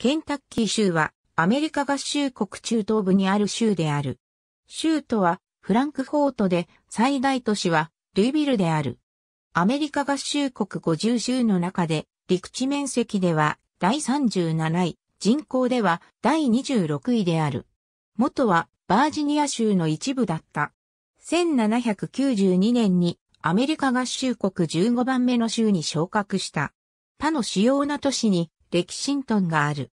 ケンタッキー州はアメリカ合衆国中東部にある州である。州都はフランクフォートで最大都市はルイビルである。アメリカ合衆国50州の中で陸地面積では第37位、人口では第26位である。元はバージニア州の一部だった。1792年にアメリカ合衆国15番目の州に昇格した。他の主要な都市にレキシントンがある。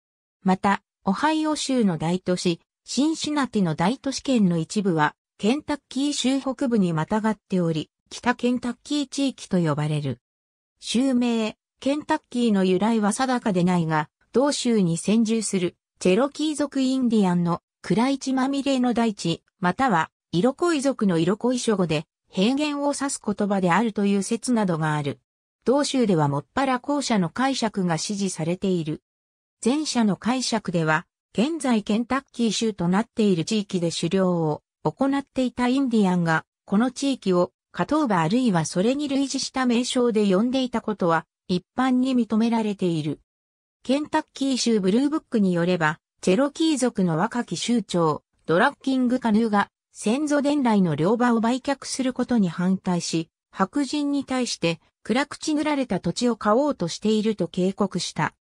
また、オハイオ州の大都市、シンシナティの大都市圏の一部は、ケンタッキー州北部にまたがっており、北ケンタッキー地域と呼ばれる。州名、ケンタッキーの由来は定かでないが、同州に先住する、チェロキー族インディアンのイチマまみれの大地、または、イロコイ族のイロコイ諸語で、平原を指す言葉であるという説などがある。同州ではもっぱら後者の解釈が支持されている。前者の解釈では、現在ケンタッキー州となっている地域で狩猟を行っていたインディアンが、この地域をカトーバあるいはそれに類似した名称で呼んでいたことは一般に認められている。ケンタッキー州ブルーブックによれば、チェロキー族の若き州長、ドラッキングカヌーが先祖伝来の両場を売却することに反対し、白人に対して暗くち塗られた土地を買おうとしていると警告した。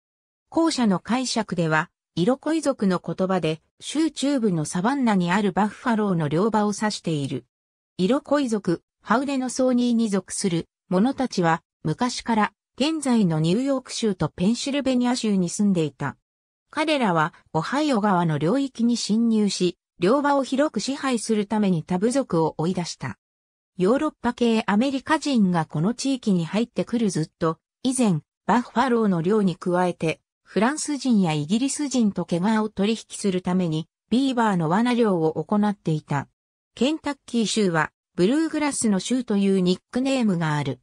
後者の解釈では、色恋族の言葉で、州中部のサバンナにあるバッファローの両場を指している。色恋族、ハウデのソーニーに属する者たちは、昔から現在のニューヨーク州とペンシルベニア州に住んでいた。彼らは、オハイオ川の領域に侵入し、両場を広く支配するためにタブ族を追い出した。ヨーロッパ系アメリカ人がこの地域に入ってくるずっと、以前、バッファローの寮に加えて、フランス人やイギリス人と毛皮を取引するために、ビーバーの罠漁を行っていた。ケンタッキー州は、ブルーグラスの州というニックネームがある。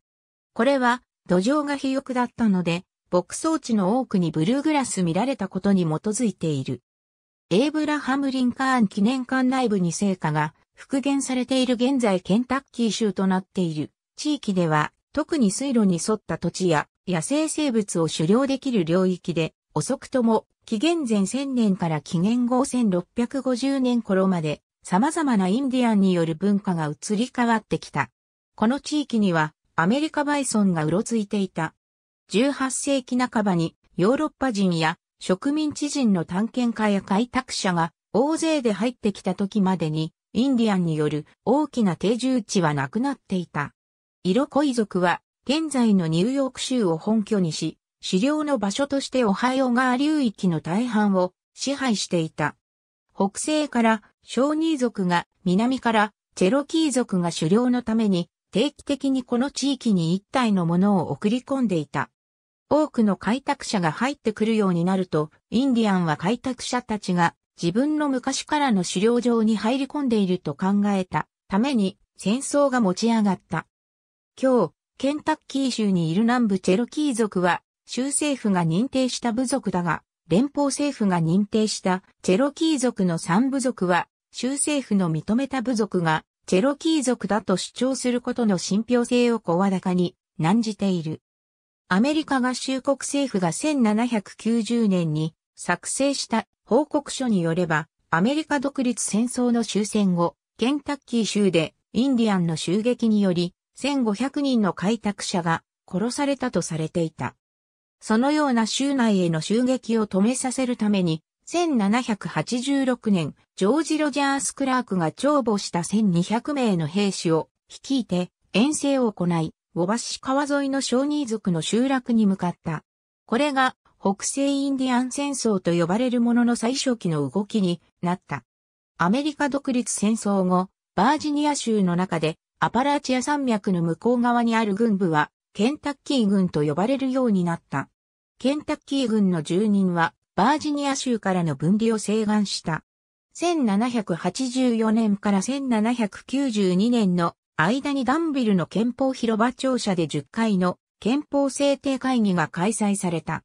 これは、土壌が肥沃だったので、牧草地の多くにブルーグラス見られたことに基づいている。エイブラハム・リンカーン記念館内部に成果が復元されている現在ケンタッキー州となっている地域では、特に水路に沿った土地や野生生物を狩猟できる領域で、遅くとも紀元前1000年から紀元後1650年頃まで様々なインディアンによる文化が移り変わってきた。この地域にはアメリカバイソンがうろついていた。18世紀半ばにヨーロッパ人や植民地人の探検家や開拓者が大勢で入ってきた時までにインディアンによる大きな定住地はなくなっていた。イロコイ族は現在のニューヨーク州を本拠にし、狩猟の場所としてオハイオ川流域の大半を支配していた。北西からショーニー族が南からチェロキー族が狩猟のために定期的にこの地域に一体のものを送り込んでいた。多くの開拓者が入ってくるようになると、インディアンは開拓者たちが自分の昔からの狩猟場に入り込んでいると考えたために戦争が持ち上がった。今日、ケンタッキー州にいる南部チェロキー族は、州政府が認定した部族だが、連邦政府が認定したチェロキー族の3部族は、州政府の認めた部族が、チェロキー族だと主張することの信憑性を声高に難じている。アメリカ合衆国政府が1790年に作成した報告書によれば、アメリカ独立戦争の終戦後、ケンタッキー州でインディアンの襲撃により、1500人の開拓者が殺されたとされていた。そのような州内への襲撃を止めさせるために、1786年、ジョージ・ロジャース・クラークが帳簿した1200名の兵士を率いて遠征を行い、ウォバシ川沿いの小人ー族の集落に向かった。これが北西インディアン戦争と呼ばれるものの最初期の動きになった。アメリカ独立戦争後、バージニア州の中でアパラチア山脈の向こう側にある軍部はケンタッキー軍と呼ばれるようになった。ケンタッキー軍の住人はバージニア州からの分離を請願した。1784年から1792年の間にダンビルの憲法広場庁舎で10回の憲法制定会議が開催された。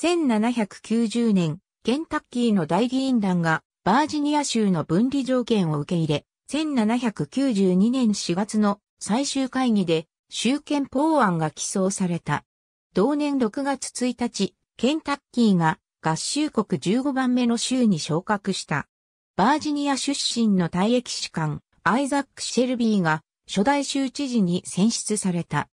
1790年、ケンタッキーの大議員団がバージニア州の分離条件を受け入れ、1792年4月の最終会議で州憲法案が起草された。同年6月1日、ケンタッキーが合衆国15番目の州に昇格した。バージニア出身の退役士官、アイザック・シェルビーが初代州知事に選出された。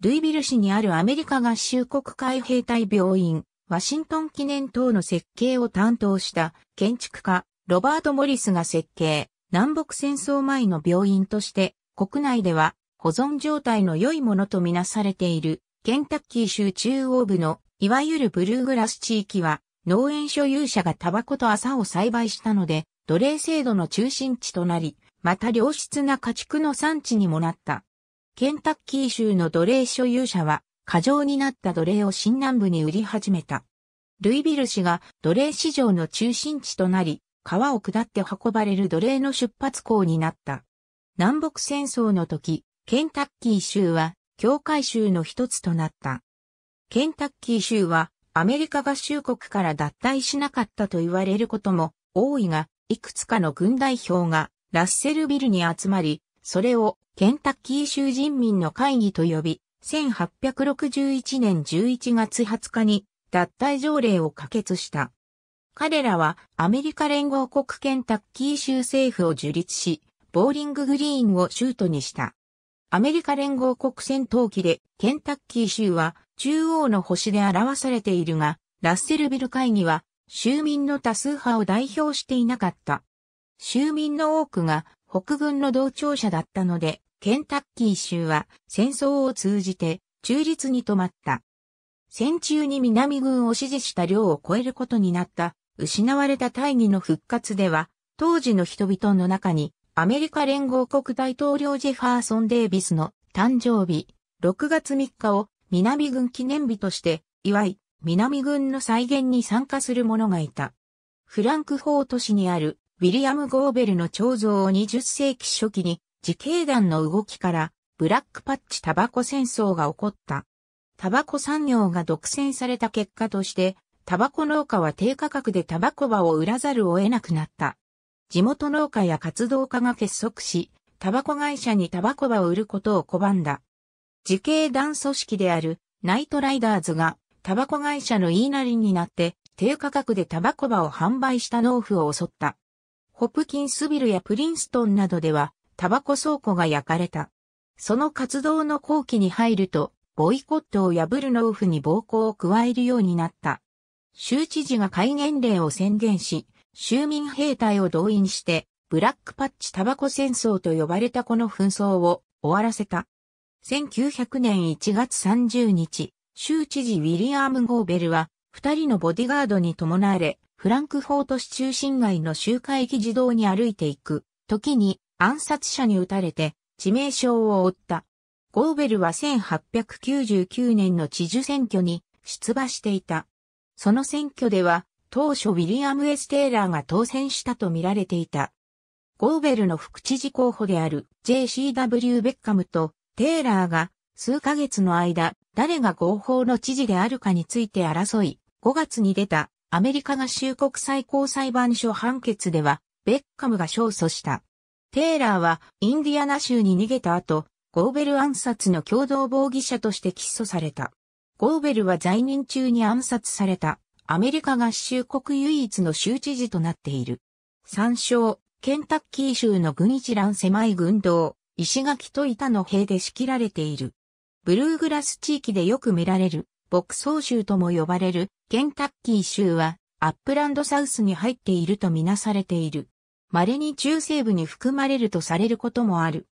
ルイビル市にあるアメリカ合衆国海兵隊病院、ワシントン記念塔の設計を担当した建築家、ロバート・モリスが設計、南北戦争前の病院として、国内では保存状態の良いものとみなされている、ケンタッキー州中央部の、いわゆるブルーグラス地域は、農園所有者がタバコと麻を栽培したので、奴隷制度の中心地となり、また良質な家畜の産地にもなった。ケンタッキー州の奴隷所有者は、過剰になった奴隷を新南部に売り始めた。ルイビル市が奴隷市場の中心地となり、川を下って運ばれる奴隷の出発港になった。南北戦争の時、ケンタッキー州は、境界州の一つとなった。ケンタッキー州は、アメリカ合衆国から脱退しなかったと言われることも多いが、いくつかの軍代表がラッセルビルに集まり、それをケンタッキー州人民の会議と呼び、1861年11月20日に脱退条例を可決した。彼らはアメリカ連合国ケンタッキー州政府を樹立し、ボーリンググリーンを州都にした。アメリカ連合国戦闘機でケンタッキー州は中央の星で表されているが、ラッセルビル会議は州民の多数派を代表していなかった。州民の多くが北軍の同調者だったので、ケンタッキー州は戦争を通じて中立に止まった。戦中に南軍を支持した量を超えることになった失われた大義の復活では当時の人々の中にアメリカ連合国大統領ジェファーソン・デイビスの誕生日6月3日を南軍記念日として祝い南軍の再現に参加する者がいた。フランクフォート市にあるウィリアム・ゴーベルの彫像を20世紀初期に自警団の動きから、ブラックパッチタバコ戦争が起こった。タバコ産業が独占された結果として、タバコ農家は低価格でタバコ場を売らざるを得なくなった。地元農家や活動家が結束し、タバコ会社にタバコ場を売ることを拒んだ。自警団組織であるナイトライダーズがタバコ会社の言いなりになって低価格でタバコ場を販売した農夫を襲った。ホプキンスビルやプリンストンなどではタバコ倉庫が焼かれた。その活動の後期に入ると、ボイコットを破る農夫に暴行を加えるようになった。州知事が戒厳令を宣言し、州民兵隊を動員して、ブラックパッチタバコ戦争と呼ばれたこの紛争を終わらせた。1900年1月30日、州知事ウィリアム・ゴーベルは、二人のボディガードに伴われ、フランクフォート市中心街の集会議事堂に歩いていく、時に暗殺者に撃たれて致命傷を負った。ゴーベルは1899年の知事選挙に出馬していた。その選挙では当初ウィリアム・エステーラーが当選したと見られていた。ゴーベルの副知事候補である JCW ベッカムとテーラーが数ヶ月の間誰が合法の知事であるかについて争い、5月に出たアメリカ合衆国最高裁判所判決ではベッカムが勝訴した。テイラーはインディアナ州に逃げた後、ゴーベル暗殺の共同防疑者として起訴された。ゴーベルは在任中に暗殺されたアメリカ合衆国唯一の州知事となっている。参照、ケンタッキー州の軍一覧狭い軍道、石垣と板の塀で仕切られている。ブルーグラス地域でよく見られる、牧草州とも呼ばれる、ケンタッキー州は、アップランドサウスに入っているとみなされている。稀に中西部に含まれるとされることもある。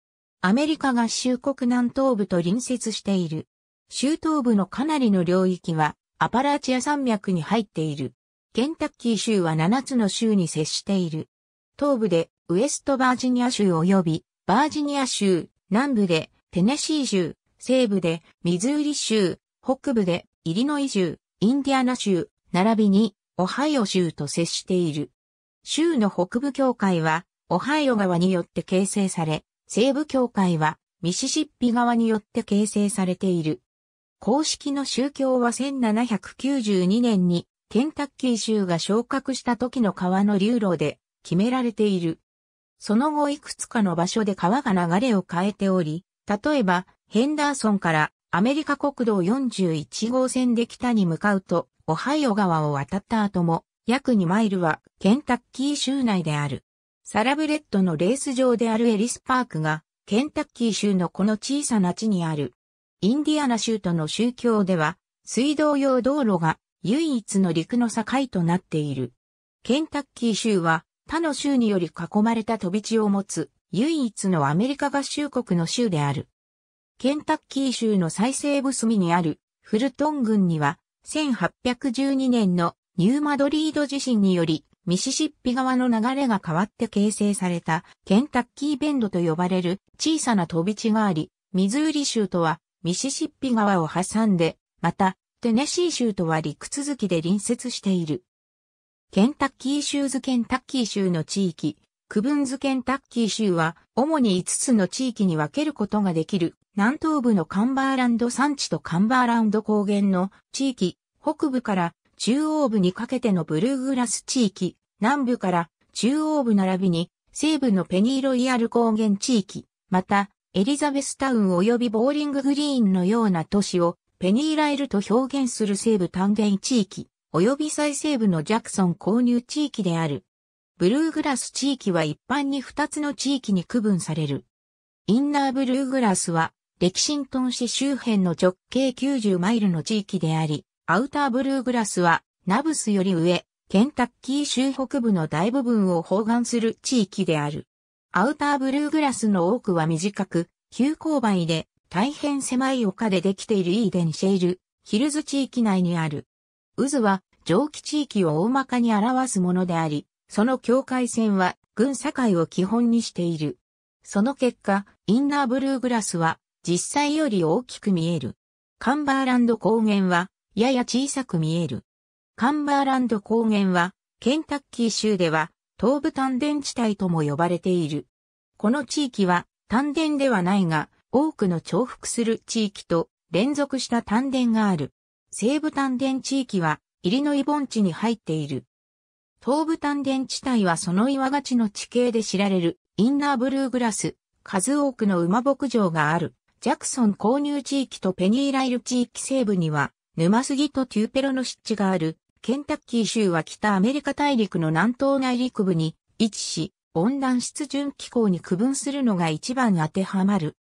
アメリカ合衆国南東部と隣接している。州東部のかなりの領域はアパラチア山脈に入っている。ケンタッキー州は7つの州に接している。東部でウエストバージニア州及びバージニア州、南部でテネシー州、西部でミズーリ州、北部でイリノイ州、インディアナ州、並びにオハイオ州と接している。州の北部教会は、オハイオ川によって形成され、西部教会は、ミシシッピ川によって形成されている。公式の宗教は1792年に、ケンタッキー州が昇格した時の川の流路で決められている。その後いくつかの場所で川が流れを変えており、例えばヘンダーソンからアメリカ国道41号線で北に向かうと、オハイオ川を渡った後も約2マイルはケンタッキー州内である。サラブレッドのレース場であるエリスパークが、ケンタッキー州のこの小さな地にある。インディアナ州との宗教では、水道用道路が唯一の陸の境となっている。ケンタッキー州は他の州により囲まれた飛び地を持つ唯一のアメリカ合衆国の州である。ケンタッキー州の最西部隅にあるフルトン郡には1812年のニューマドリード地震により、ミシシッピ川の流れが変わって形成されたケンタッキーベンドと呼ばれる小さな飛び地があり、ミズーリ州とはミシシッピ川を挟んで、またテネシー州とは陸続きで隣接している。ケンタッキー州ズケンタッキー州の地域、区分図ケンタッキー州は主に5つの地域に分けることができる南東部のカンバーランド山地とカンバーランド高原の地域、北部から中央部にかけてのブルーグラス地域、南部から中央部並びに西部のペニーロイアル高原地域、またエリザベスタウン及びボーリンググリーンのような都市をペニーライルと表現する西部単元地域、及び最西部のジャクソン購入地域である。ブルーグラス地域は一般に2つの地域に区分される。インナーブルーグラスは、レキシントン市周辺の直径90マイルの地域であり、アウターブルーグラスは、ナブスより上、ケンタッキー州北部の大部分を包含する地域である。アウターブルーグラスの多くは短く、急勾配で、大変狭い丘でできているイーデンシェイル、ヒルズ地域内にある。渦は、蒸気地域を大まかに表すものであり、その境界線は、軍境を基本にしている。その結果、インナーブルーグラスは、実際より大きく見える。カンバーランド高原は、やや小さく見える。カンバーランド高原は、ケンタッキー州では、東部丹田地帯とも呼ばれている。この地域は、丹田ではないが、多くの重複する地域と連続した丹田がある。西部丹田地域は、イリノイ盆地に入っている。東部丹田地帯はその岩がちの地形で知られるインナーブルーグラス、数多くの馬牧場がある、ジャクソン購入地域とペニーライル地域西部には、沼杉とテューペロの湿地がある、ケンタッキー州は北アメリカ大陸の南東内陸部に位置し、温暖湿潤気候に区分するのが一番当てはまる。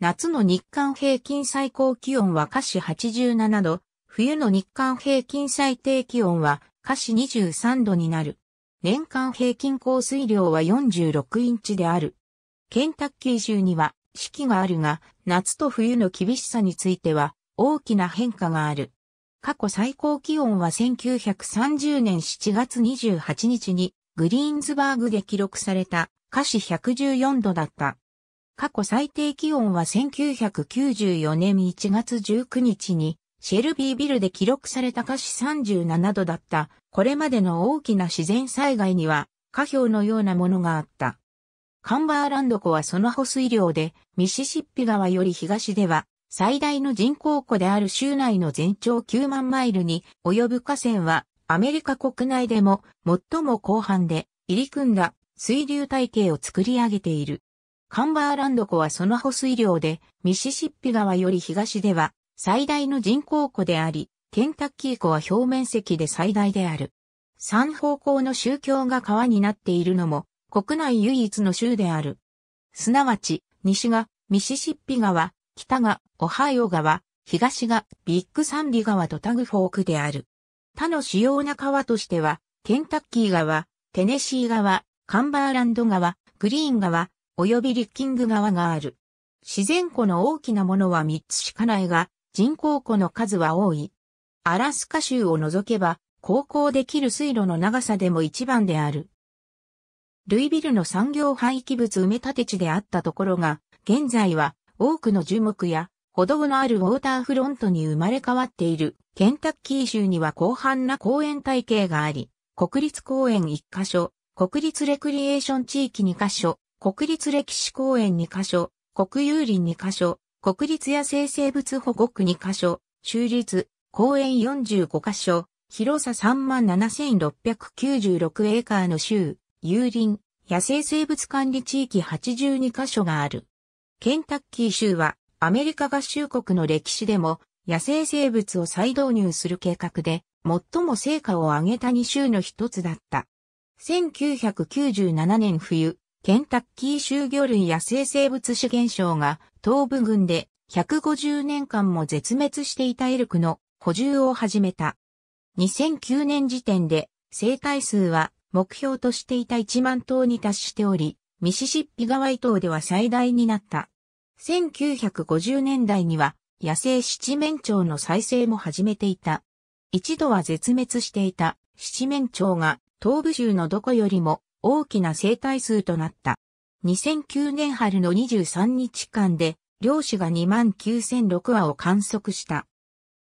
夏の日間平均最高気温は華氏87度、冬の日間平均最低気温は華氏23度になる。年間平均降水量は46インチである。ケンタッキー州には四季があるが、夏と冬の厳しさについては大きな変化がある。過去最高気温は1930年7月28日にグリーンズバーグで記録された華氏114度だった。過去最低気温は1994年1月19日にシェルビービルで記録された華氏37度だった。これまでの大きな自然災害には火氷のようなものがあった。カンバーランド湖はその保水量でミシシッピ川より東では最大の人口湖である州内の全長9万マイルに及ぶ河川は、アメリカ国内でも最も広範で入り組んだ水流体系を作り上げている。カンバーランド湖はその保水量で、ミシシッピ川より東では最大の人口湖であり、ケンタッキー湖は表面積で最大である。三方向の宗教が川になっているのも、国内唯一の州である。すなわち、西がミシシッピ川、北がオハイオ川、東がビッグサンディ川とタグフォークである。他の主要な川としては、ケンタッキー川、テネシー川、カンバーランド川、グリーン川、及びリッキング川がある。自然湖の大きなものは3つしかないが、人工湖の数は多い。アラスカ州を除けば、航行できる水路の長さでも一番である。ルイビルの産業廃棄物埋め立て地であったところが、現在は多くの樹木や歩道のあるウォーターフロントに生まれ変わっているケンタッキー州には広範な公園体系があり、国立公園1カ所、国立レクリエーション地域2カ所、国立歴史公園2カ所、国有林2カ所、国立野生生物保護区2カ所、州立、公園45カ所、広さ37,696エーカーの州、有林、野生生物管理地域82カ所がある。ケンタッキー州はアメリカ合衆国の歴史でも野生生物を再導入する計画で最も成果を上げた2州の一つだった。1997年冬、ケンタッキー州魚類野生生物資源省が東部軍で150年間も絶滅していたエルクの補充を始めた。2009年時点で生態数は目標としていた1万頭に達しており、ミシシッピ川伊島では最大になった。1950年代には野生七面鳥の再生も始めていた。一度は絶滅していた七面鳥が東部州のどこよりも大きな生態数となった。2009年春の23日間で漁師が29,006羽を観測した。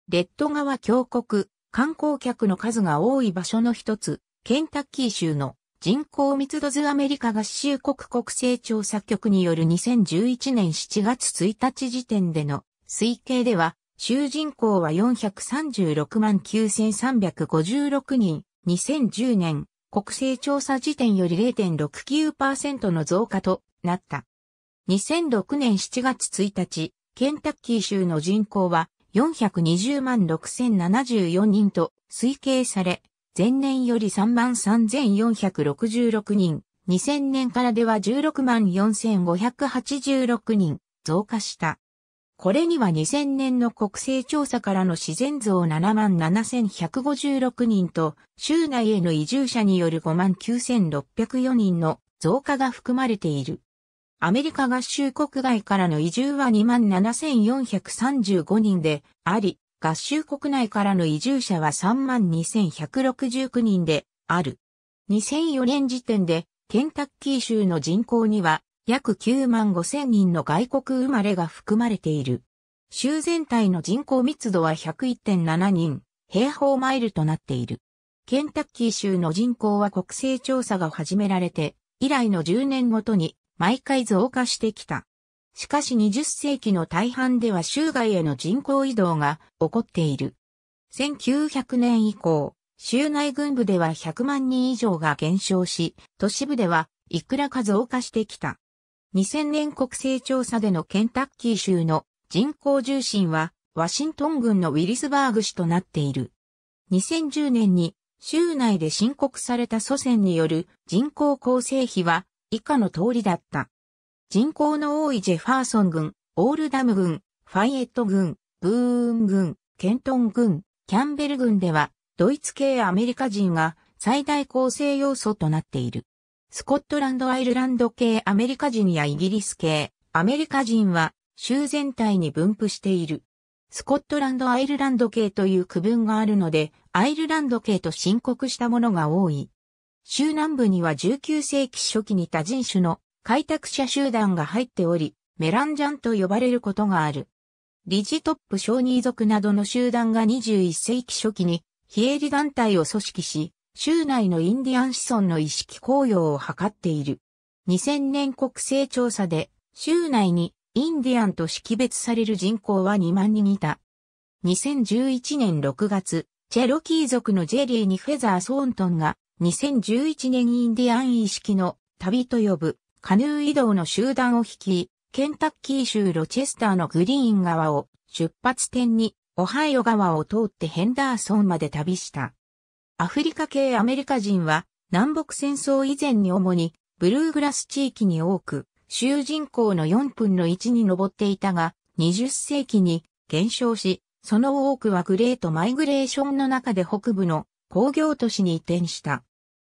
レッド川峡谷、観光客の数が多い場所の一つ、ケンタッキー州の人口密度図アメリカ合衆国国勢調査局による2011年7月1日時点での推計では、州人口は436万9356人、2010年国勢調査時点より0.69%の増加となった。2006年7月1日、ケンタッキー州の人口は420万6074人と推計され、前年より3万3466人、2000年からでは16万4586人増加した。これには2000年の国勢調査からの自然増7万7156人と、州内への移住者による5万9604人の増加が含まれている。アメリカ合衆国外からの移住は2万7435人であり、合衆国内からの移住者は32,169人である。2004年時点でケンタッキー州の人口には約9万5千人の外国生まれが含まれている。州全体の人口密度は101.7人、平方マイルとなっている。ケンタッキー州の人口は国勢調査が始められて、以来の10年ごとに毎回増加してきた。しかし20世紀の大半では州外への人口移動が起こっている。1900年以降、州内軍部では100万人以上が減少し、都市部ではいくらか増加してきた。2000年国勢調査でのケンタッキー州の人口重心はワシントン郡のウィリスバーグ市となっている。2010年に州内で申告された祖先による人口構成比は以下の通りだった。人口の多いジェファーソン郡、オールダム郡、ファイエット郡、ブーン郡、ケントン郡、キャンベル郡では、ドイツ系アメリカ人が最大構成要素となっている。スコットランドアイルランド系アメリカ人やイギリス系アメリカ人は州全体に分布している。スコットランドアイルランド系という区分があるので、アイルランド系と申告したものが多い。州南部には19世紀初期に多人種の開拓者集団が入っており、メランジャンと呼ばれることがある。理事トップ小児族などの集団が21世紀初期に非営利団体を組織し、州内のインディアン子孫の意識高揚を図っている。2000年国勢調査で、州内にインディアンと識別される人口は2万人いた。2011年6月、チェロキー族のジェリーにフェザー・ソーントンが、2011年インディアン意識の旅と呼ぶカヌー移動の集団を率い、ケンタッキー州ロチェスターのグリーン川を出発点にオハイオ川を通ってヘンダーソンまで旅した。アフリカ系アメリカ人は南北戦争以前に主にブルーグラス地域に多く、州人口の4分の1に上っていたが、20世紀に減少し、その多くはグレートマイグレーションの中で北部の工業都市に移転した。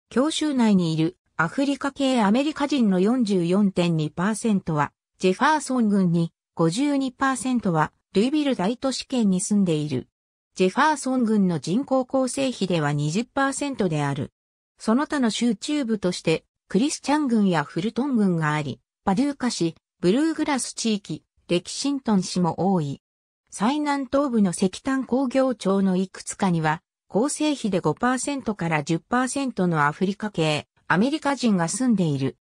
教習内にいるアフリカ系アメリカ人の44.2%は、ジェファーソン郡に、52%は、ルイビル大都市圏に住んでいる。ジェファーソン郡の人口構成比では20%である。その他の州中部として、クリスチャン郡やフルトン郡があり、パデューカ市、ブルーグラス地域、レキシントン市も多い。最南東部の石炭工業町のいくつかには、構成比で5%から10%のアフリカ系、アメリカ人が住んでいる。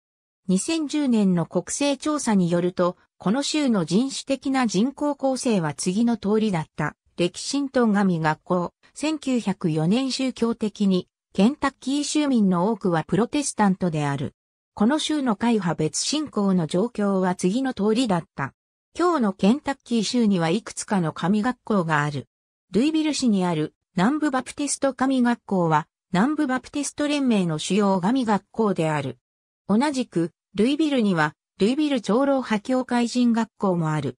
2010年の国勢調査によると、この州の人種的な人口構成は次の通りだった。歴史シン神学校、1904年宗教的に、ケンタッキー州民の多くはプロテスタントである。この州の会派別信仰の状況は次の通りだった。今日のケンタッキー州にはいくつかの神学校がある。ルイビル市にある南部バプティスト神学校は南部バプテスト連盟の主要神学校である。同じく、ルイビルには、ルイビル長老派教会人学校もある。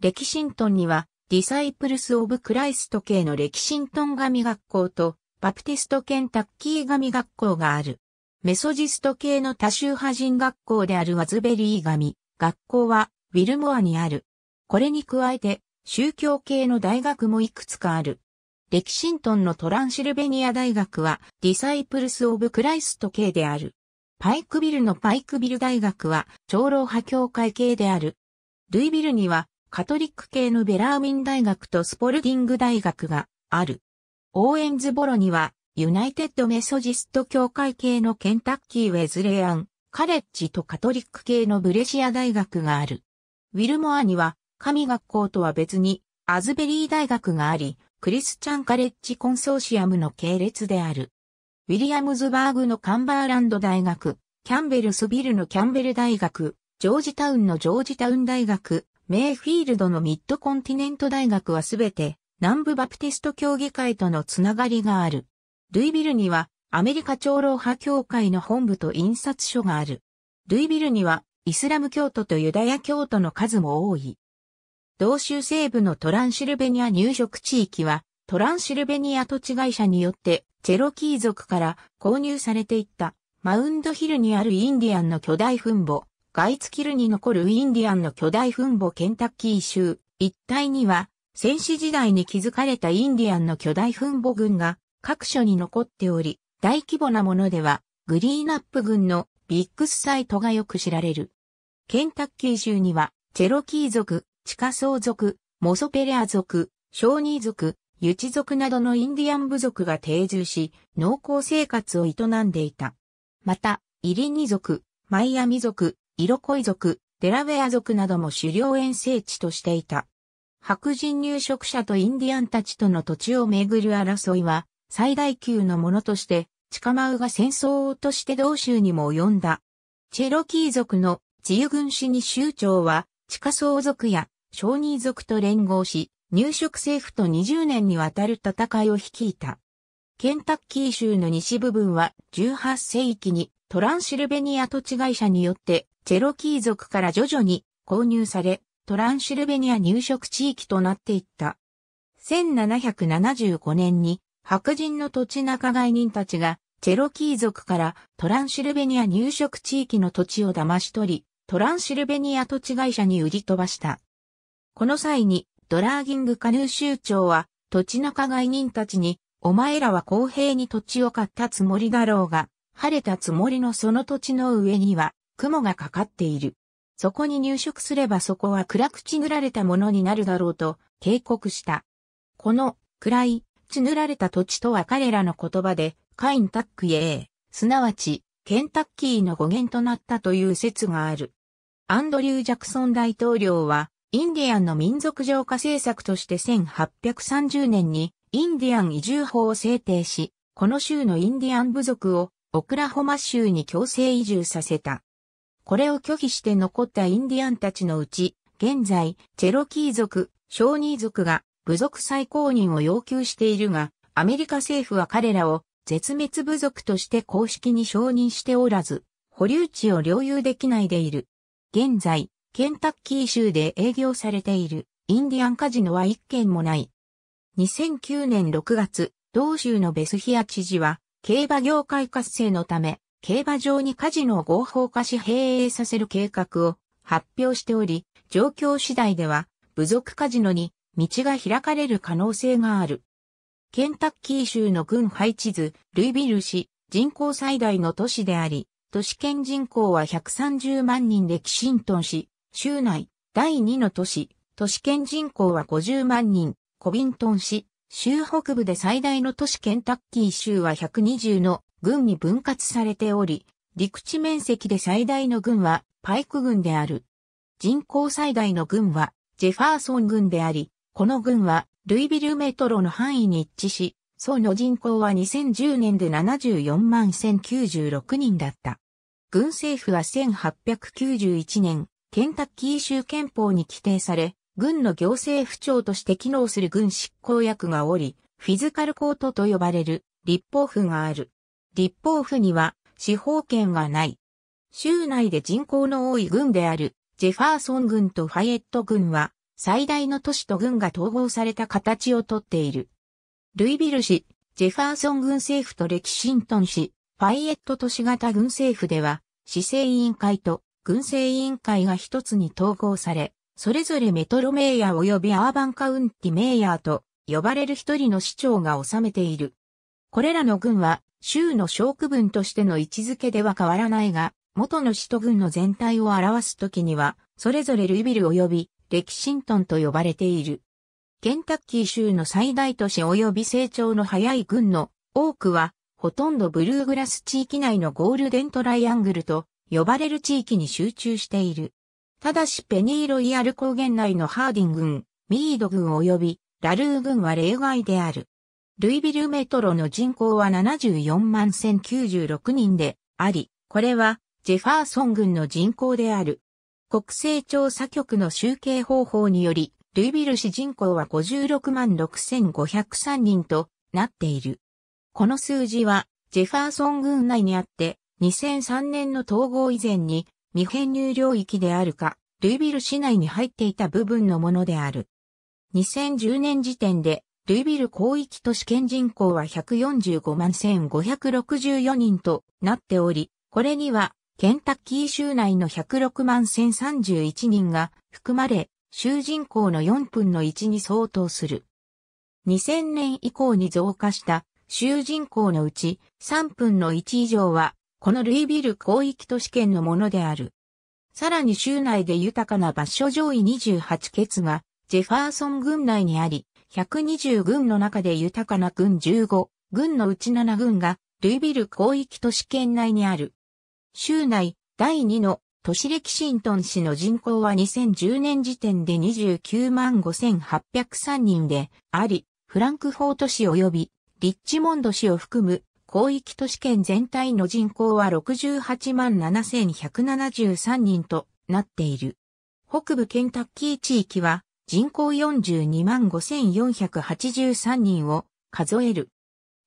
レキシントンには、ディサイプルス・オブ・クライスト系のレキシントン神学校と、バプテストンタッキー神学校がある。メソジスト系の多州派人学校であるワズベリー神学校は、ウィルモアにある。これに加えて、宗教系の大学もいくつかある。レキシントンのトランシルベニア大学は、ディサイプルス・オブ・クライスト系である。パイクビルのパイクビル大学は、長老派教会系である。ルイビルには、カトリック系のベラーミン大学とスポルディング大学がある。オーエンズボロには、ユナイテッドメソジスト教会系のケンタッキー・ウェズレアン、カレッジとカトリック系のブレシア大学がある。ウィルモアには、神学校とは別に、アズベリー大学があり、クリスチャンカレッジコンソーシアムの系列である。ウィリアムズバーグのカンバーランド大学、キャンベルスビルのキャンベル大学、ジョージタウンのジョージタウン大学、メイフィールドのミッドコンティネント大学はすべて南部バプテスト協議会とのつながりがある。ルイビルにはアメリカ長老派協会の本部と印刷所がある。ルイビルにはイスラム教徒とユダヤ教徒の数も多い。同州西部のトランシルベニア入植地域は、トランシルベニア土地会社によって、チェロキー族から購入されていった、マウンドヒルにあるインディアンの巨大墳墓、ガイツキルに残るインディアンの巨大墳墓ケンタッキー州、一帯には、戦死時代に築かれたインディアンの巨大墳墓群が各所に残っており、大規模なものでは、グリーンアップ群のビッグスサイトがよく知られる。ケンタッキー州には、チェロキー族、地下層族、モソペレア族、小ニー族、ユチ族などのインディアン部族が定住し、農耕生活を営んでいた。また、イリニ族、マイアミ族、イロコイ族、デラウェア族なども狩猟遠征地としていた。白人入植者とインディアンたちとの土地をめぐる争いは、最大級のものとして、チカマウが戦争として同州にも及んだ。チェロキー族の自由軍師に州長は、地下相族や小人族と連合し、入植政府と20年にわたる戦いを率いた。ケンタッキー州の西部分は18世紀にトランシルベニア土地会社によってチェロキー族から徐々に購入され、トランシルベニア入植地域となっていった。1775年に白人の土地仲買人たちがチェロキー族からトランシルベニア入植地域の土地を騙し取り、トランシルベニア土地会社に売り飛ばした。この際に、ドラーギングカヌー州長は、土地の加害人たちに、お前らは公平に土地を買ったつもりだろうが、晴れたつもりのその土地の上には、雲がかかっている。そこに入植すればそこは暗くち塗られたものになるだろうと、警告した。この、暗い、ち塗られた土地とは彼らの言葉で、カインタックイエー、すなわち、ケンタッキーの語源となったという説がある。アンドリュー・ジャクソン大統領は、インディアンの民族浄化政策として1830年にインディアン移住法を制定し、この州のインディアン部族をオクラホマ州に強制移住させた。これを拒否して残ったインディアンたちのうち、現在、チェロキー族、ショーニー族が部族再公認を要求しているが、アメリカ政府は彼らを絶滅部族として公式に承認しておらず、保留地を領有できないでいる。現在、ケンタッキー州で営業されているインディアンカジノは一件もない。2009年6月、同州のベスヒア知事は、競馬業界活性のため、競馬場にカジノを合法化し閉営させる計画を発表しており、状況次第では、部族カジノに道が開かれる可能性がある。ケンタッキー州の軍配地図、ルイビル市、人口最大の都市であり、都市圏人口は130万人でキシントン市、州内、第2の都市、都市圏人口は50万人、コビントン市、州北部で最大の都市ケンタッキー州は120の郡に分割されており、陸地面積で最大の郡はパイク郡である。人口最大の郡はジェファーソン郡であり、この郡はルイビルメトロの範囲に一致し、総の人口は2010年で74万1096人だった。軍政府は1891年、ケンタッキー州憲法に規定され、軍の行政府長として機能する軍執行役がおり、フィズカルコートと呼ばれる立法府がある。立法府には司法権がない。州内で人口の多い軍であるジェファーソン軍とファイエット軍は最大の都市と軍が統合された形をとっている。ルイビル氏、ジェファーソン軍政府とレキシントン氏、パイエット都市型軍政府では、市政委員会と軍政委員会が一つに統合され、それぞれメトロメイヤー及びアーバンカウンティメイヤーと呼ばれる一人の市長が治めている。これらの軍は州の小区分としての位置づけでは変わらないが、元の市と軍の全体を表すときには、それぞれルイビル及びレキシントンと呼ばれている。ケンタッキー州の最大都市及び成長の早い軍の多くはほとんどブルーグラス地域内のゴールデントライアングルと呼ばれる地域に集中している。ただしペニーロイアル高原内のハーディン郡、ミード群及びラルー群は例外である。ルイビルメトロの人口は74万1096人であり、これはジェファーソン群の人口である。国勢調査局の集計方法により、ルイビル市人口は56万6503人となっている。この数字は、ジェファーソン軍内にあって、2003年の統合以前に、未編入領域であるか、ルイビル市内に入っていた部分のものである。2010年時点で、ルイビル広域都市圏人口は145万1564人となっており、これには、ケンタッキー州内の106万1031人が含まれ、州人口の4分の1に相当する。2000年以降に増加した州人口のうち3分の1以上は、このルイビル広域都市圏のものである。さらに州内で豊かな場所上位28ケツが、ジェファーソン軍内にあり、120軍の中で豊かな軍15、軍のうち7軍が、ルイビル広域都市圏内にある。州内第2の都市レキシントン市の人口は2010年時点で29万5803人であり、フランクフォート市及びリッチモンド市を含む広域都市圏全体の人口は68万7173人となっている。北部ケンタッキー地域は人口42万5483人を数える。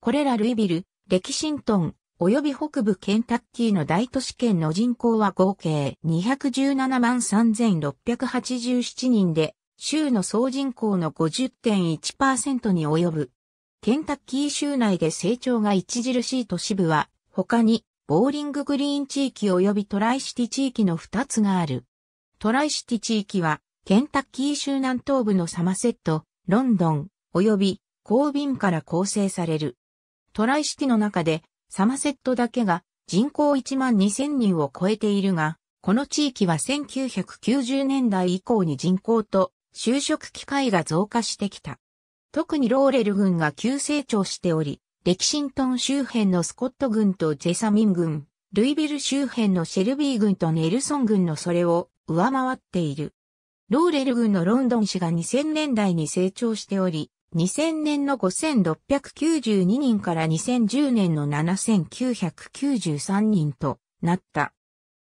これらルイビル、レキシントン、及び北部ケンタッキーの大都市圏の人口は合計217万3687人で、州の総人口の50.1%に及ぶ。ケンタッキー州内で成長が著しい都市部は、他に、ボーリンググリーン地域及びトライシティ地域の2つがある。トライシティ地域は、ケンタッキー州南東部のサマセット、ロンドン、及び、コービンから構成される。トライシティの中で、サマセットだけが人口1万2000人を超えているが、この地域は1990年代以降に人口と就職機会が増加してきた。特にローレル軍が急成長しており、レキシントン周辺のスコット軍とジェサミン軍、ルイビル周辺のシェルビー軍とネルソン軍のそれを上回っている。ローレル軍のロンドン市が2000年代に成長しており、2000年の5692人から2010年の7993人となった。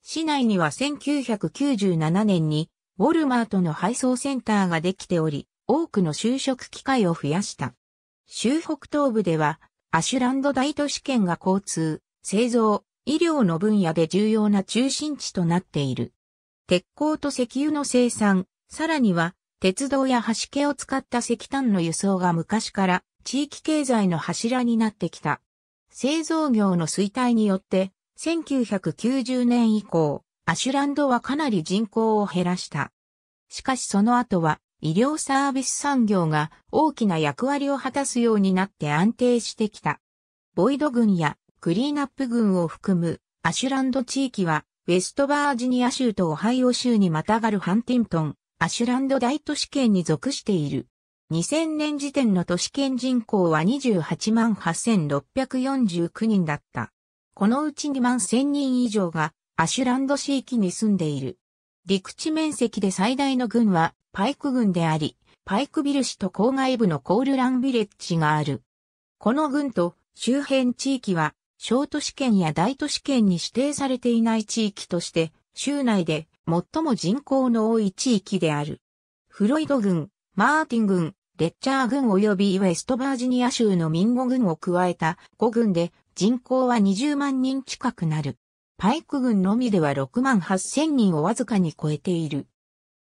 市内には1997年にウォルマートの配送センターができており、多くの就職機会を増やした。州北東部では、アシュランド大都市圏が交通、製造、医療の分野で重要な中心地となっている。鉄鋼と石油の生産、さらには、鉄道や橋系を使った石炭の輸送が昔から地域経済の柱になってきた。製造業の衰退によって、1990年以降、アシュランドはかなり人口を減らした。しかしその後は、医療サービス産業が大きな役割を果たすようになって安定してきた。ボイド軍やクリーナップ軍を含むアシュランド地域はウェストバージニア州とオハイオ州にまたがるハンティントン、アシュランド大都市圏に属している。2000年時点の都市圏人口は28万8649人だった。このうち2万1000人以上がアシュランド地域に住んでいる。陸地面積で最大の軍はパイク軍であり、パイクビル市と郊外部のコールランビレッジがある。この軍と周辺地域は、小都市圏や大都市圏に指定されていない地域として、州内で最も人口の多い地域である。フロイド軍、マーティン軍、レッチャー軍及びウェストバージニア州のミンゴを加えた5軍で人口は20万人近くなる。パイク軍のみでは6万8000人をわずかに超えている。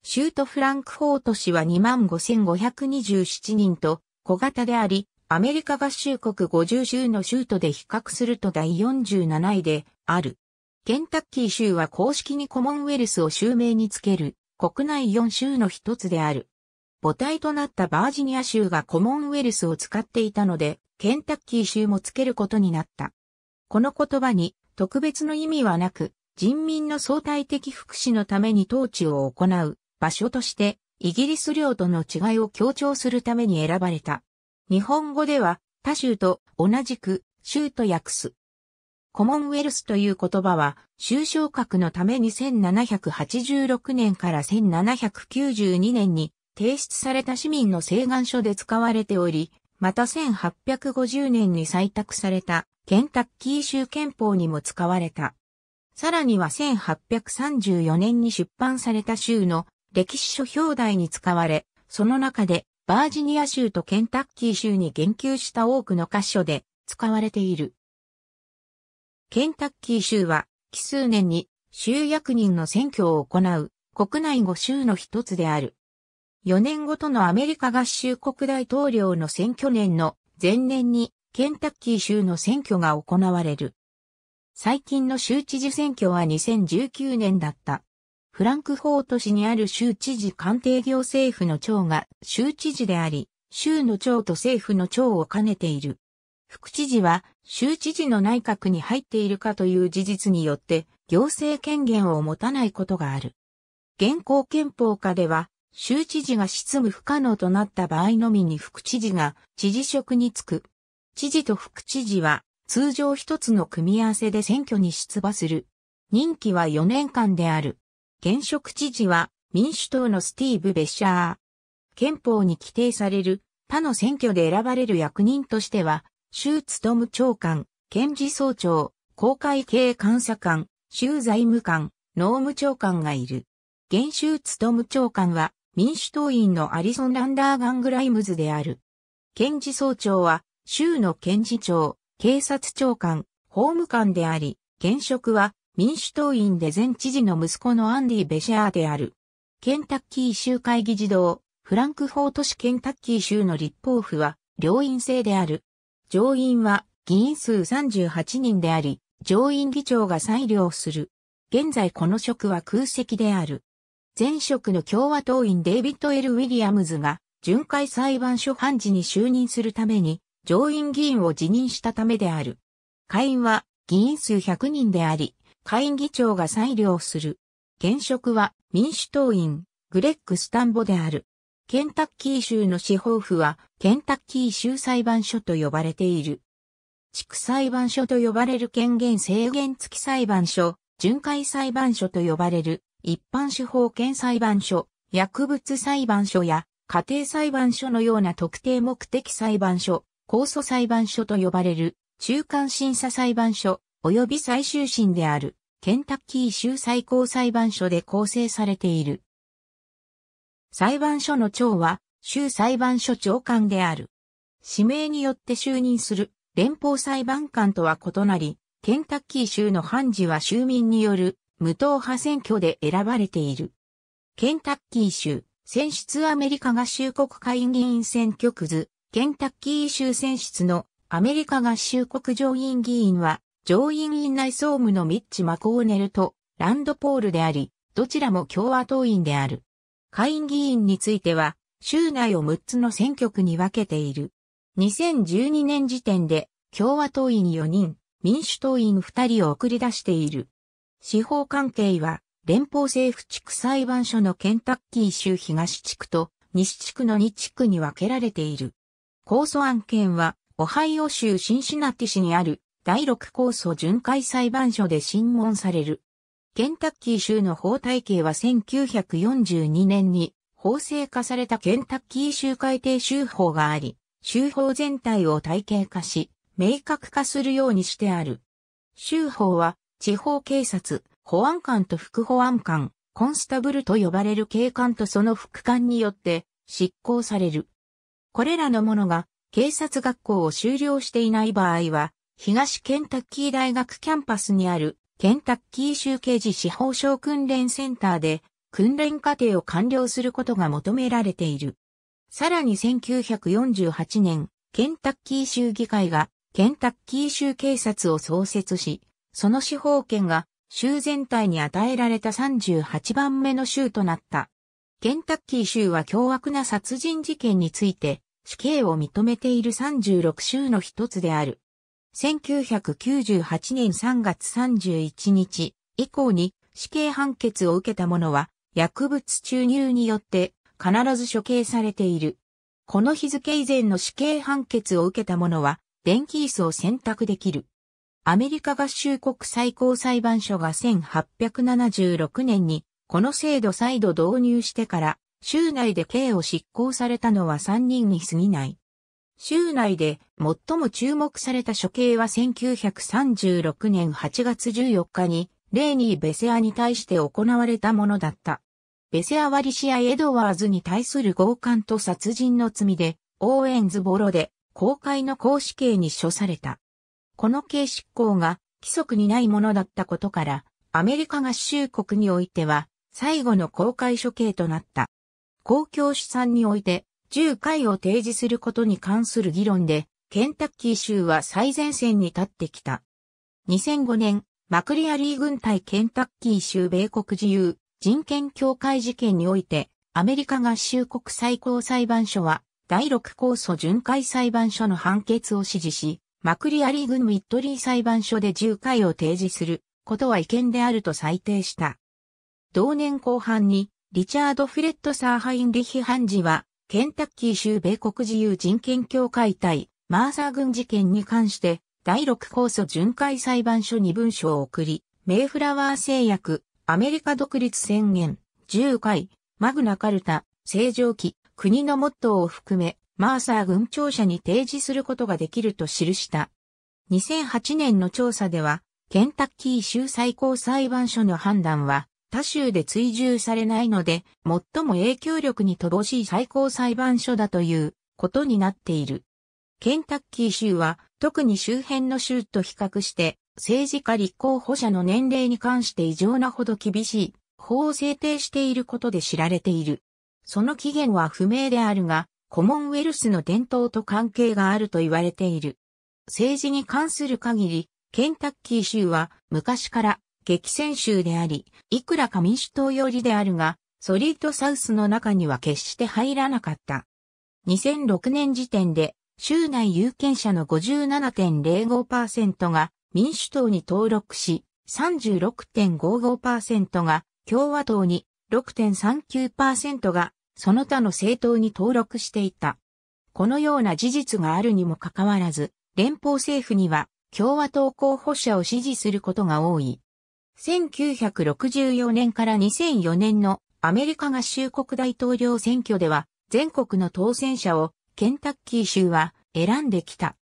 シュート・フランクフォート氏は25,527人と小型であり、アメリカ合衆国50州の州都で比較すると第47位である。ケンタッキー州は公式にコモンウェルスを州名につける国内4州の一つである。母体となったバージニア州がコモンウェルスを使っていたので、ケンタッキー州もつけることになった。この言葉に特別の意味はなく、人民の相対的福祉のために統治を行う場所としてイギリス領との違いを強調するために選ばれた。日本語では他州と同じく州と訳す。コモンウェルスという言葉は、州昇格のために1786年から1792年に提出された市民の請願書で使われており、また1850年に採択されたケンタッキー州憲法にも使われた。さらには1834年に出版された州の歴史書表題に使われ、その中でバージニア州とケンタッキー州に言及した多くの箇所で使われている。ケンタッキー州は、奇数年に州役人の選挙を行う国内5州の一つである。4年ごとのアメリカ合衆国大統領の選挙年の前年にケンタッキー州の選挙が行われる。最近の州知事選挙は2019年だった。フランクフォート市にある州知事官邸行政府の長が州知事であり、州の長と政府の長を兼ねている。副知事は州知事の内閣に入っているかという事実によって行政権限を持たないことがある。現行憲法下では州知事が執務不可能となった場合のみに副知事が知事職に就く。知事と副知事は通常一つの組み合わせで選挙に出馬する。任期は4年間である。現職知事は民主党のスティーブ・ベッシャー。憲法に規定される他の選挙で選ばれる役人としては、州務長官、検事総長、公開系監査官、州財務官、農務長官がいる。現州務長官は民主党員のアリソン・ランダーガン・グライムズである。検事総長は州の検事長、警察長官、法務官であり、現職は民主党員で前知事の息子のアンディ・ベシャーである。ケンタッキー州会議児童、フランクフォート市ケンタッキー州の立法府は、両院制である。上院は、議員数38人であり、上院議長が裁量する。現在この職は空席である。前職の共和党員デイビッド・エル・ウィリアムズが、巡回裁判所判事に就任するために、上院議員を辞任したためである。下院は、議員数100人であり、会議長が裁量する。現職は民主党員、グレッグ・スタンボである。ケンタッキー州の司法府は、ケンタッキー州裁判所と呼ばれている。地区裁判所と呼ばれる権限制限付き裁判所、巡回裁判所と呼ばれる、一般司法権裁判所、薬物裁判所や、家庭裁判所のような特定目的裁判所、控訴裁判所と呼ばれる、中間審査裁判所、及び最終審である、ケンタッキー州最高裁判所で構成されている。裁判所の長は、州裁判所長官である。指名によって就任する連邦裁判官とは異なり、ケンタッキー州の判事は州民による無党派選挙で選ばれている。ケンタッキー州、選出アメリカ合衆国会議員選挙区図、ケンタッキー州選出のアメリカ合衆国上院議員は、上院院内総務のミッチ・マコーネルとランドポールであり、どちらも共和党員である。下院議員については、州内を6つの選挙区に分けている。2012年時点で共和党員4人、民主党員2人を送り出している。司法関係は、連邦政府地区裁判所のケンタッキー州東地区と西地区の2地区に分けられている。控訴案件は、オハイオ州シンシナティ市にある第六構訴巡回裁判所で審問される。ケンタッキー州の法体系は1942年に法制化されたケンタッキー州改定州法があり、州法全体を体系化し、明確化するようにしてある。州法は地方警察、保安官と副保安官、コンスタブルと呼ばれる警官とその副官によって執行される。これらのものが警察学校を修了していない場合は東ケンタッキー大学キャンパスにあるケンタッキー州刑事司法省訓練センターで訓練課程を完了することが求められている。さらに1948年、ケンタッキー州議会がケンタッキー州警察を創設し、その司法権が州全体に与えられた38番目の州となった。ケンタッキー州は凶悪な殺人事件について死刑を認めている36州の一つである。1998年3月31日以降に死刑判決を受けた者は薬物注入によって必ず処刑されている。この日付以前の死刑判決を受けた者は電気椅子を選択できる。アメリカ合衆国最高裁判所が1876年にこの制度再度導入してから州内で刑を執行されたのは3人に過ぎない。州内で最も注目された処刑は1936年8月14日にレーニー・ベセアに対して行われたものだった。ベセア・ワリシア・エドワーズに対する強姦と殺人の罪で、オーエンズ・ボロで公開の公死刑に処された。この刑執行が規則にないものだったことから、アメリカ合衆国においては最後の公開処刑となった。公共資産において10回を提示することに関する議論で、ケンタッキー州は最前線に立ってきた。2005年、マクリアリー軍隊ケンタッキー州米国自由人権協会事件において、アメリカ合衆国最高裁判所は、第6構訴巡回裁判所の判決を支持し、マクリアリー軍ミッドリー裁判所で10回を提示することは違憲であると裁定した。同年後半に、リチャード・フレッド・サーハインリヒ判事は、ケンタッキー州米国自由人権協会対マーサー軍事件に関して、第6控訴巡回裁判所に文書を送り、メイフラワー製薬、アメリカ独立宣言、10回、マグナカルタ、正常期、国のモットーを含め、マーサー軍庁舎に提示することができると記した。2008年の調査では、ケンタッキー州最高裁判所の判断は、他州で追従されないので、最も影響力に乏しい最高裁判所だということになっている。ケンタッキー州は、特に周辺の州と比較して、政治家立候補者の年齢に関して異常なほど厳しい法を制定していることで知られている。その起源は不明であるが、コモンウェルスの伝統と関係があると言われている。政治に関する限り、ケンタッキー州は昔から激戦州であり、いくらか民主党寄りであるが、ソリッドサウスの中には決して入らなかった。2006年時点で、州内有権者の57.05%が民主党に登録し、36.55%が共和党に、6.39%がその他の政党に登録していた。このような事実があるにもかかわらず、連邦政府には共和党候補者を支持することが多い。1964年から2004年のアメリカ合衆国大統領選挙では全国の当選者をケンタッキー州は選んできた。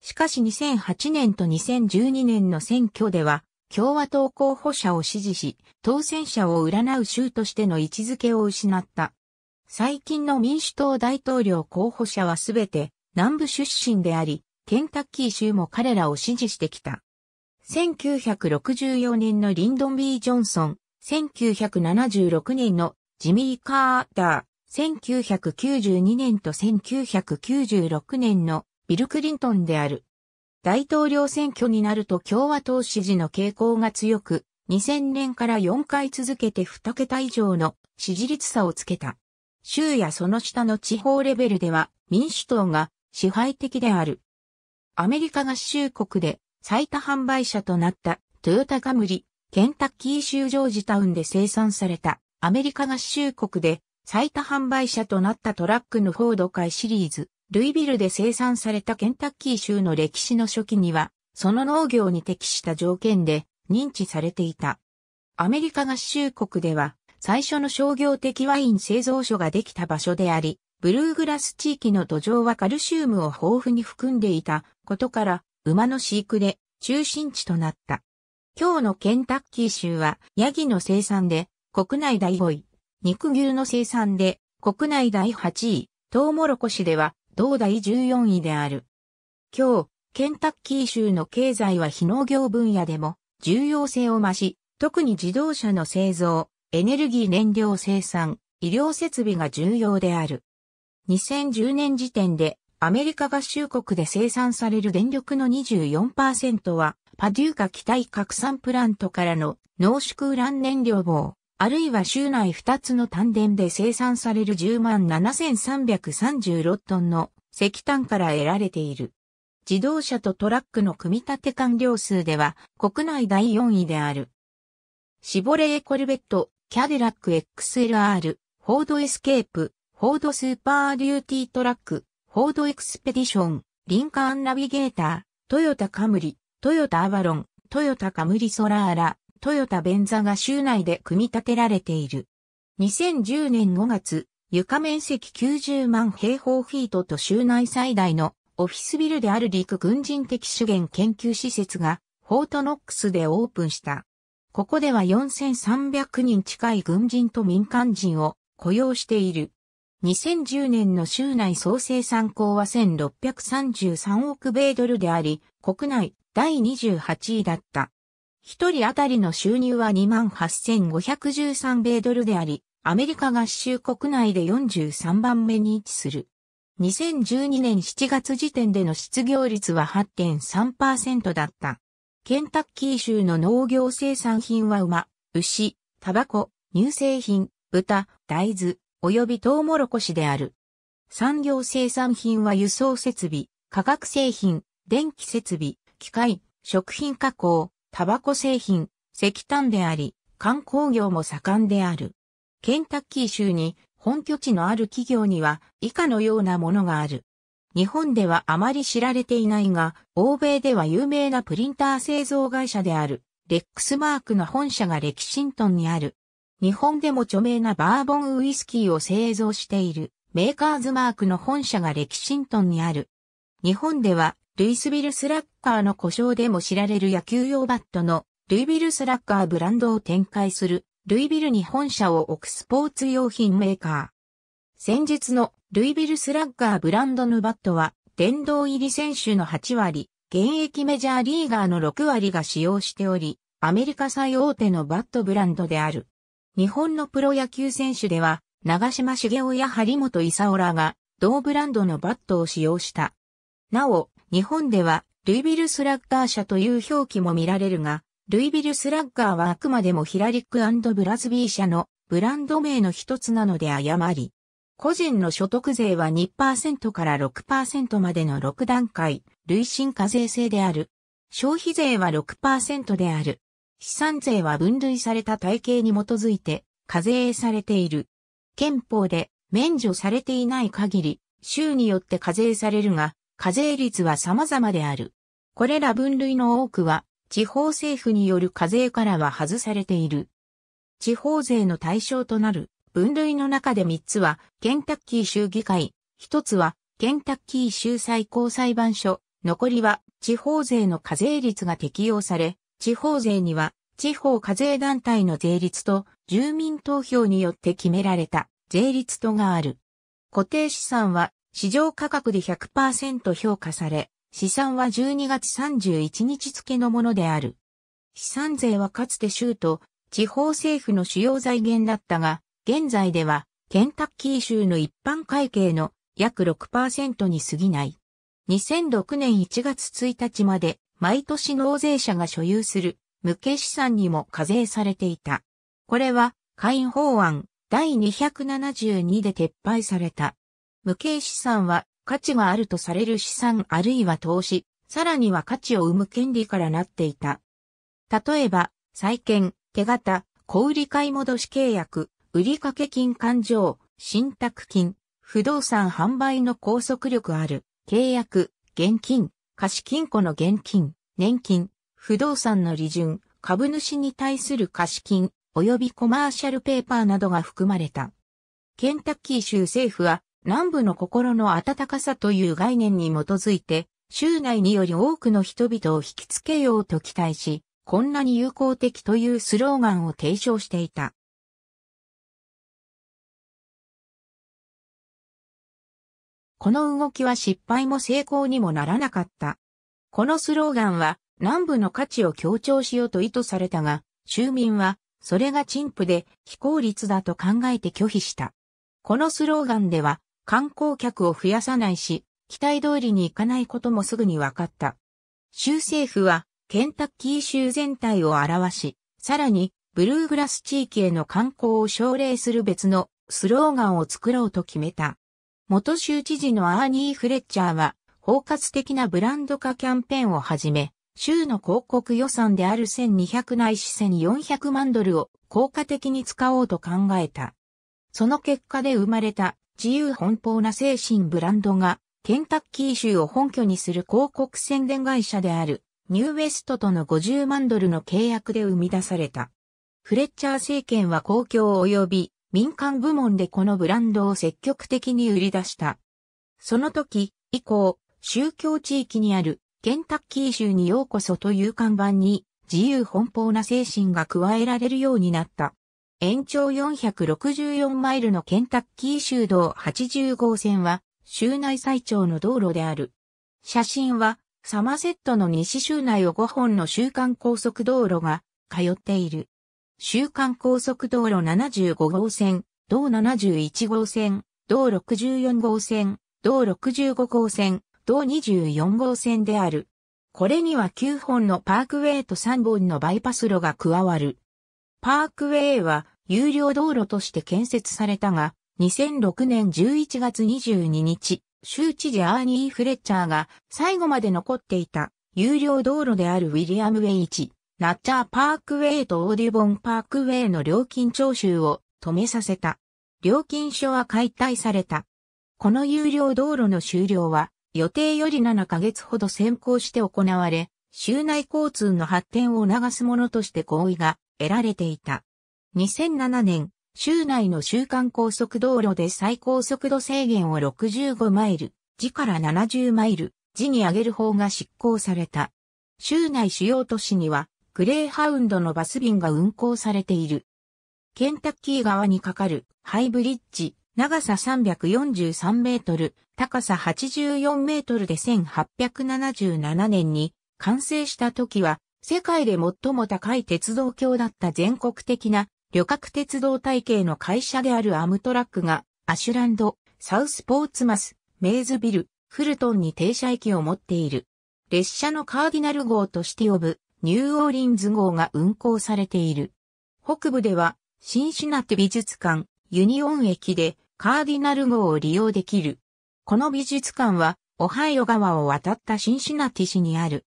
しかし2008年と2012年の選挙では共和党候補者を支持し、当選者を占う州としての位置づけを失った。最近の民主党大統領候補者はすべて南部出身であり、ケンタッキー州も彼らを支持してきた。1964年のリンドン・ビー・ジョンソン、1976年のジミー・カーター、1992年と1996年のビル・クリントンである。大統領選挙になると共和党支持の傾向が強く、2000年から4回続けて2桁以上の支持率差をつけた。州やその下の地方レベルでは民主党が支配的である。アメリカ合衆国で最多販売車となったトヨタカムリ、ケンタッキー州ジョージタウンで生産されたアメリカ合衆国で最多販売車となったトラックのフォード会シリーズ、ルイビルで生産されたケンタッキー州の歴史の初期には、その農業に適した条件で認知されていた。アメリカ合衆国では、最初の商業的ワイン製造所ができた場所であり、ブルーグラス地域の土壌はカルシウムを豊富に含んでいたことから、馬の飼育で中心地となった。今日のケンタッキー州は、ヤギの生産で国内第5位、肉牛の生産で国内第8位、トウモロコシでは同第14位である。今日、ケンタッキー州の経済は非農業分野でも重要性を増し、特に自動車の製造、エネルギー燃料生産、医療設備が重要である。2010年時点でアメリカ合衆国で生産される電力の24%は、パデューカ機体拡散プラントからの濃縮ウラン燃料棒、あるいは州内2つの単電で生産される10万7336トンの石炭から得られている。自動車とトラックの組み立て完了数では国内第4位である。シボレーコルベット、キャデラック XLR、フォードエスケープ、フォードスーパーデューティートラック、フォードエクスペディション、リンカーンナビゲーター、トヨタカムリ、トヨタアバロン、トヨタカムリソラーラ、トヨタベンザが州内で組み立てられている。2010年5月、床面積90万平方フィートと州内最大のオフィスビルである陸軍人的資源研究施設がフォートノックスでオープンした。ここでは4300人近い軍人と民間人を雇用している。2010年の州内総生産高は1633億米ドルであり、国内第28位だった。一人当たりの収入は28,513米ドルであり、アメリカ合衆国内で43番目に位置する。2012年7月時点での失業率は8.3%だった。ケンタッキー州の農業生産品は馬、牛、タバコ、乳製品、豚、大豆、及びトウモロコシである。産業生産品は輸送設備、化学製品、電気設備、機械、食品加工、タバコ製品、石炭であり、観光業も盛んである。ケンタッキー州に本拠地のある企業には以下のようなものがある。日本ではあまり知られていないが、欧米では有名なプリンター製造会社である、レックスマークの本社がレキシントンにある。日本でも著名なバーボンウイスキーを製造しているメーカーズマークの本社がレキシントンにある。日本ではルイスビルスラッカーの故障でも知られる野球用バットのルイビルスラッカーブランドを展開するルイビルに本社を置くスポーツ用品メーカー。先日のルイビルスラッガーブランドのバットは、殿堂入り選手の8割、現役メジャーリーガーの6割が使用しており、アメリカ最大手のバットブランドである。日本のプロ野球選手では、長島茂雄や張本勲らが、同ブランドのバットを使用した。なお、日本では、ルイビルスラッガー社という表記も見られるが、ルイビルスラッガーはあくまでもヒラリックブラズビー社のブランド名の一つなので誤り。個人の所得税は2%から6%までの6段階、累進課税制である。消費税は6%である。資産税は分類された体系に基づいて課税されている。憲法で免除されていない限り、州によって課税されるが、課税率は様々である。これら分類の多くは、地方政府による課税からは外されている。地方税の対象となる分類の中で3つは、ケンタッキー州議会、1つは、ケンタッキー州最高裁判所、残りは、地方税の課税率が適用され、地方税には、地方課税団体の税率と、住民投票によって決められた税率とがある。固定資産は、市場価格で100%評価され、資産は12月31日付のものである。資産税はかつて州と地方政府の主要財源だったが、現在ではケンタッキー州の一般会計の約6%に過ぎない。2006年1月1日まで毎年納税者が所有する無形資産にも課税されていた。これは、会員法案第272で撤廃された。無形資産は価値があるとされる資産あるいは投資、さらには価値を生む権利からなっていた。例えば、債券、手形、小売買戻し契約、売掛金勘定、信託金、不動産販売の拘束力ある、契約、現金、貸金庫の現金、年金、不動産の利潤、株主に対する貸金、及びコマーシャルペーパーなどが含まれた。ケンタッキー州政府は、南部の心の温かさという概念に基づいて、州内により多くの人々を引きつけようと期待し、こんなに友好的というスローガンを提唱していた。この動きは失敗も成功にもならなかった。このスローガンは南部の価値を強調しようと意図されたが、州民はそれが陳腐で非効率だと考えて拒否した。このスローガンでは観光客を増やさないし、期待通りに行かないこともすぐに分かった。州政府はケンタッキー州全体を表し、さらにブルーグラス地域への観光を奨励する別のスローガンを作ろうと決めた。元州知事のアーニー・フレッチャーは、包括的なブランド化キャンペーンをはじめ、州の広告予算である1200ないし1400万ドルを効果的に使おうと考えた。その結果で生まれた自由奔放な精神ブランドが、ケンタッキー州を本拠にする広告宣伝会社であるニューウェストとの50万ドルの契約で生み出された。フレッチャー政権は公共及び民間部門でこのブランドを積極的に売り出した。その時以降、宗教地域にあるケンタッキー州にようこそという看板に自由奔放な精神が加えられるようになった。延長464マイルのケンタッキー州道80号線は州内最長の道路である。写真はサマセットの西州内を5本の週間高速道路が通っている。週間高速道路75号線、道71号線、道64号線、道65号線、道24号線である。これには9本のパークウェイと3本のバイパス路が加わる。パークウェイは有料道路として建設されたが、2006年11月22日、州知事アーニー・フレッチャーが最後まで残っていた有料道路であるウィリアム・ウェイ1ナッチャーパークウェイとオーディボンパークウェイの料金徴収を止めさせた。料金所は解体された。この有料道路の終了は予定より7ヶ月ほど先行して行われ、州内交通の発展を促すものとして合意が得られていた。2007年、州内の週間高速道路で最高速度制限を65マイル、時から70マイル、時に上げる法が執行された。州内主要都市にはグレーハウンドのバス便が運行されている。ケンタッキー側に架かるハイブリッジ、長さ343メートル、高さ84メートルで1877年に完成した時は、世界で最も高い鉄道橋だった全国的な旅客鉄道体系の会社であるアムトラックが、アシュランド、サウスポーツマス、メイズビル、フルトンに停車駅を持っている。列車のカーディナル号として呼ぶニューオーリンズ号が運行されている。北部では、シンシナティ美術館、ユニオン駅でカーディナル号を利用できる。この美術館は、オハイオ川を渡ったシンシナティ市にある。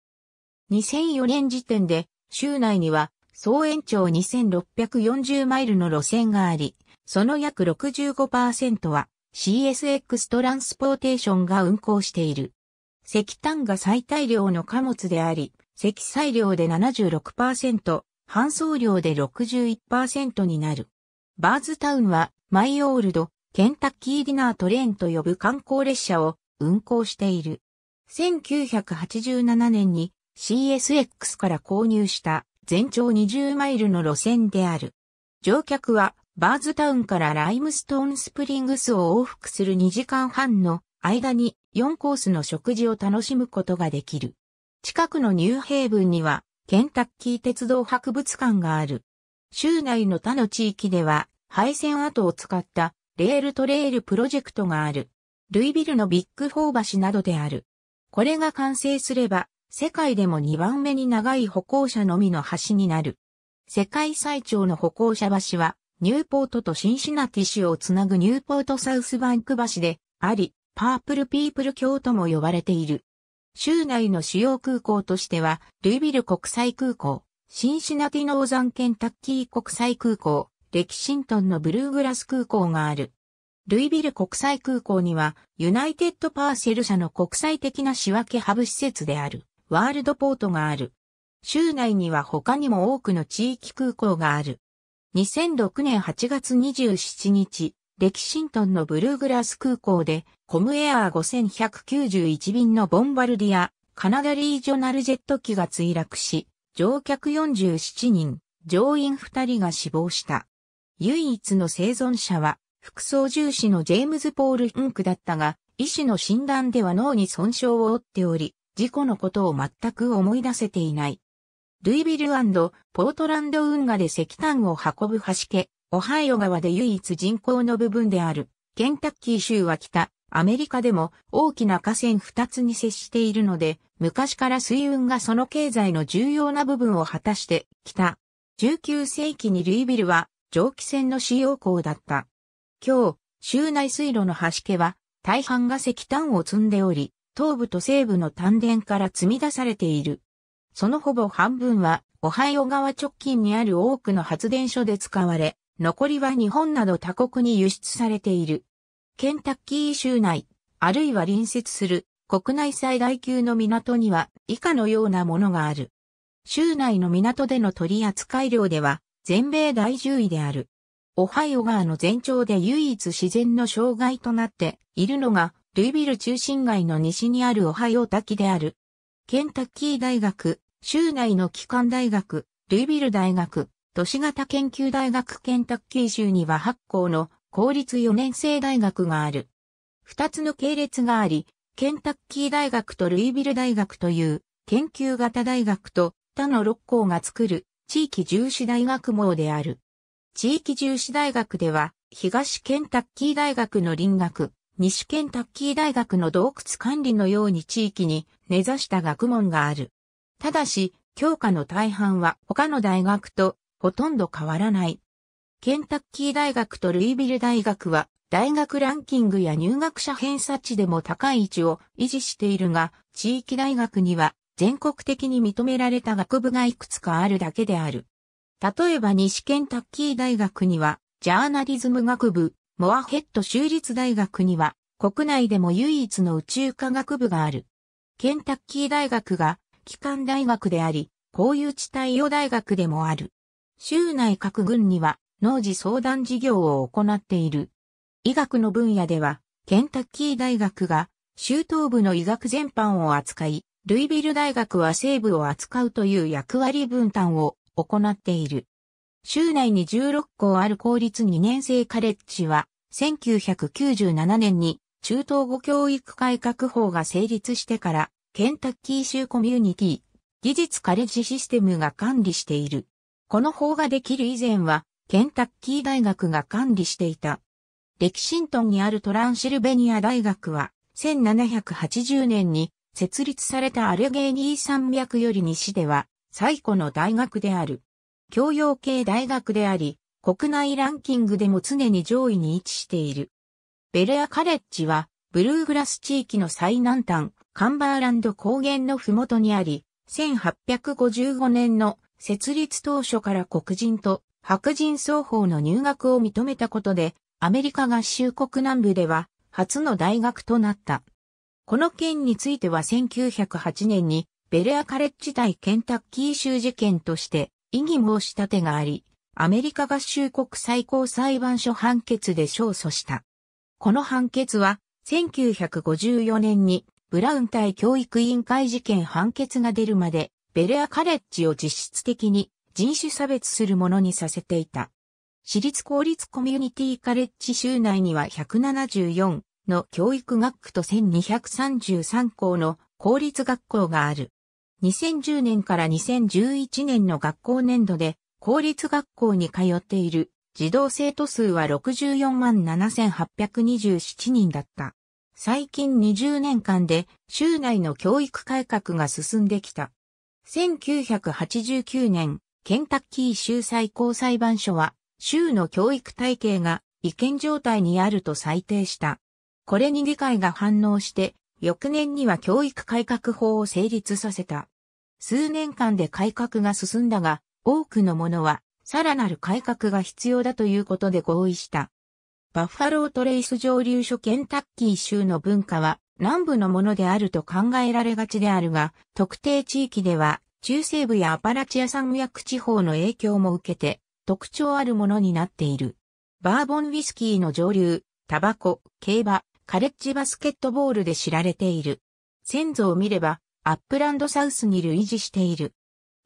2004年時点で、州内には、総延長2640マイルの路線があり、その約65%は CSX トランスポーテーションが運行している。石炭が最大量の貨物であり、積載量で76%、搬送量で61%になる。バーズタウンはマイオールド、ケンタッキーディナートレーンと呼ぶ観光列車を運行している。1987年に CSX から購入した全長20マイルの路線である。乗客はバーズタウンからライムストーンスプリングスを往復する2時間半の間に4コースの食事を楽しむことができる。近くのニューヘイブンには、ケンタッキー鉄道博物館がある。州内の他の地域では、廃線跡を使ったレールトレイルプロジェクトがある。ルイビルのビッグフォー橋などである。これが完成すれば、世界でも2番目に長い歩行者のみの橋になる。世界最長の歩行者橋は、ニューポートとシンシナティ州をつなぐニューポートサウスバンク橋であり、パープルピープル橋とも呼ばれている。州内の主要空港としては、ルイビル国際空港、シンシナティノーザンケンタッキー国際空港、レキシントンのブルーグラス空港がある。ルイビル国際空港には、ユナイテッドパーセル社の国際的な仕分けハブ施設である、ワールドポートがある。州内には他にも多くの地域空港がある。2006年8月27日、レキシントンのブルーグラス空港で、コムエアー5191便のボンバルディア、カナダリージョナルジェット機が墜落し、乗客47人、乗員2人が死亡した。唯一の生存者は、副操縦士のジェームズ・ポール・インクだったが、医師の診断では脳に損傷を負っており、事故のことを全く思い出せていない。ルイビルポートランド運河で石炭を運ぶ橋家、オハイオ川で唯一人口の部分である、ケンタッキー州は北、アメリカでも大きな河川2つに接しているので、昔から水運がその経済の重要な部分を果たしてきた。19世紀にルイビルは蒸気船の使用港だった。今日、州内水路の端家は大半が石炭を積んでおり、東部と西部の丹田から積み出されている。そのほぼ半分は、オハイオ川直近にある多くの発電所で使われ、残りは日本など他国に輸出されている。ケンタッキー州内、あるいは隣接する国内最大級の港には以下のようなものがある。州内の港での取扱量では全米第10位である。オハイオ川の全長で唯一自然の障害となっているのが、ルイビル中心街の西にあるオハイオ滝である。ケンタッキー大学、州内の機関大学、ルイビル大学、都市型研究大学ケンタッキー州には8校の公立4年生大学がある。2つの系列があり、ケンタッキー大学とルイビル大学という研究型大学と他の6校が作る地域重視大学網である。地域重視大学では東ケンタッキー大学の林学、西ケンタッキー大学の洞窟管理のように地域に根ざした学問がある。ただし、教科の大半は他の大学とほとんど変わらない。ケンタッキー大学とルイビル大学は、大学ランキングや入学者偏差値でも高い位置を維持しているが、地域大学には全国的に認められた学部がいくつかあるだけである。例えば西ケンタッキー大学には、ジャーナリズム学部、モアヘッド州立大学には、国内でも唯一の宇宙科学部がある。ケンタッキー大学が、機関大学であり、公有地帯用大学でもある。州内各郡には農事相談事業を行っている。医学の分野では、ケンタッキー大学が州東部の医学全般を扱い、ルイビル大学は西部を扱うという役割分担を行っている。州内に16校ある公立2年生カレッジは、1997年に中東語教育改革法が成立してから、ケンタッキー州コミュニティ、技術カレッジシステムが管理している。この法ができる以前は、ケンタッキー大学が管理していた。レキシントンにあるトランシルベニア大学は、1780年に設立されたアルゲーニー山脈より西では、最古の大学である。教養系大学であり、国内ランキングでも常に上位に位置している。ベレアカレッジは、ブルーグラス地域の最南端、カンバーランド高原のふもとにあり、1855年の設立当初から黒人と白人双方の入学を認めたことで、アメリカ合衆国南部では初の大学となった。この件については1908年にベレアカレッジ対ケンタッキー州事件として異議申し立てがあり、アメリカ合衆国最高裁判所判決で勝訴した。この判決は1954年にブラウン対教育委員会事件判決が出るまでベレアカレッジを実質的に人種差別するものにさせていた。私立公立コミュニティカレッジ州内には174の教育学区と1233校の公立学校がある。2010年から2011年の学校年度で公立学校に通っている児童生徒数は64万7827人だった。最近20年間で州内の教育改革が進んできた。1989年、ケンタッキー州最高裁判所は、州の教育体系が違憲状態にあると裁定した。これに議会が反応して、翌年には教育改革法を成立させた。数年間で改革が進んだが、多くの者は、さらなる改革が必要だということで合意した。バッファロートレイス上流所ケンタッキー州の文化は、南部のものであると考えられがちであるが、特定地域では中西部やアパラチア山脈地方の影響も受けて特徴あるものになっている。バーボンウィスキーの上流、タバコ、競馬、カレッジバスケットボールで知られている。先祖を見れば、アップランドサウスに類似している。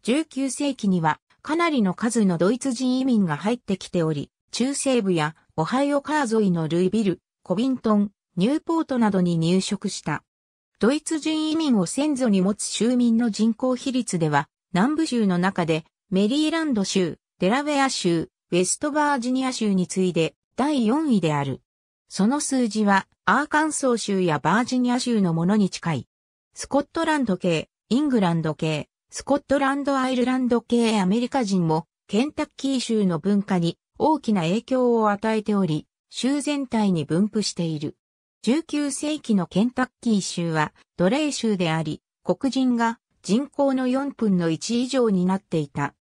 19世紀には、かなりの数のドイツ人移民が入ってきており、中西部やオハイオカー沿いのルイビル、コビントン、ニューポートなどに入植した。ドイツ人移民を先祖に持つ州民の人口比率では、南部州の中で、メリーランド州、デラウェア州、ウェストバージニア州に次いで第4位である。その数字は、アーカンソー州やバージニア州のものに近い。スコットランド系、イングランド系、スコットランドアイルランド系アメリカ人も、ケンタッキー州の文化に大きな影響を与えており、州全体に分布している。19世紀のケンタッキー州は奴隷州であり、黒人が人口の4分の1以上になっていた。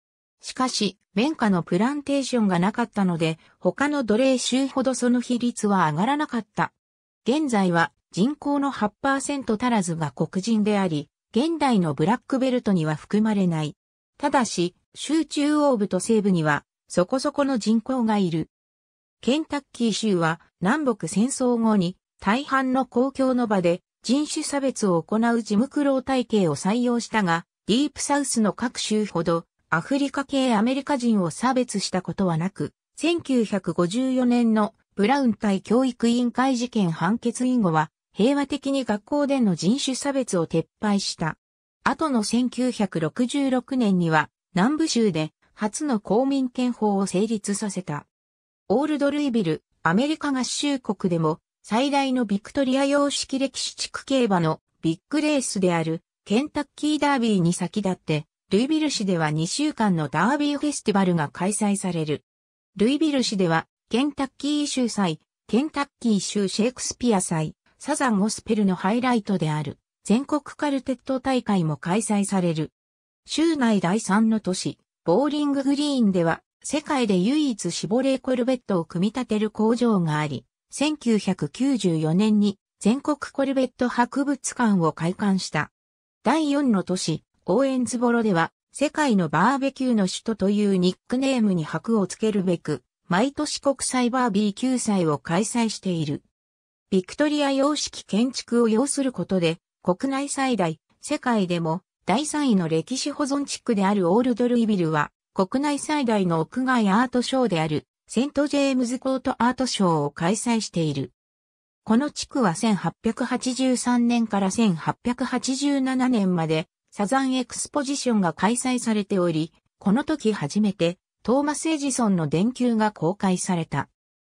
しかし、綿花のプランテーションがなかったので、他の奴隷州ほどその比率は上がらなかった。現在は人口の8%足らずが黒人であり、現代のブラックベルトには含まれない。ただし、州中央部と西部には、そこそこの人口がいる。ケンタッキー州は南北戦争後に大半の公共の場で人種差別を行うジムクロー体系を採用したが、ディープサウスの各州ほどアフリカ系アメリカ人を差別したことはなく、1954年のブラウン対教育委員会事件判決以後は、平和的に学校での人種差別を撤廃した。後の1966年には、南部州で初の公民権法を成立させた。オールドルイビル、アメリカ合衆国でも最大のビクトリア様式歴史地区競馬のビッグレースであるケンタッキーダービーに先立って、ルイビル市では2週間のダービーフェスティバルが開催される。ルイビル市では、ケンタッキー州祭、ケンタッキー州シェイクスピア祭、サザンゴスペルのハイライトである、全国カルテット大会も開催される。州内第3の都市、ボーリンググリーンでは、世界で唯一シボレーコルベットを組み立てる工場があり、1994年に全国コルベット博物館を開館した。第4の都市、オーエンズボロでは、世界のバーベキューの首都というニックネームに箔をつけるべく、毎年国際バービー救済を開催している。ビクトリア様式建築を要することで、国内最大、世界でも第3位の歴史保存地区であるオールドルイビルは、国内最大の屋外アートショーであるセント・ジェームズ・コート・アートショーを開催している。この地区は1883年から1887年までサザンエクスポジションが開催されており、この時初めてトーマス・エジソンの電球が公開された。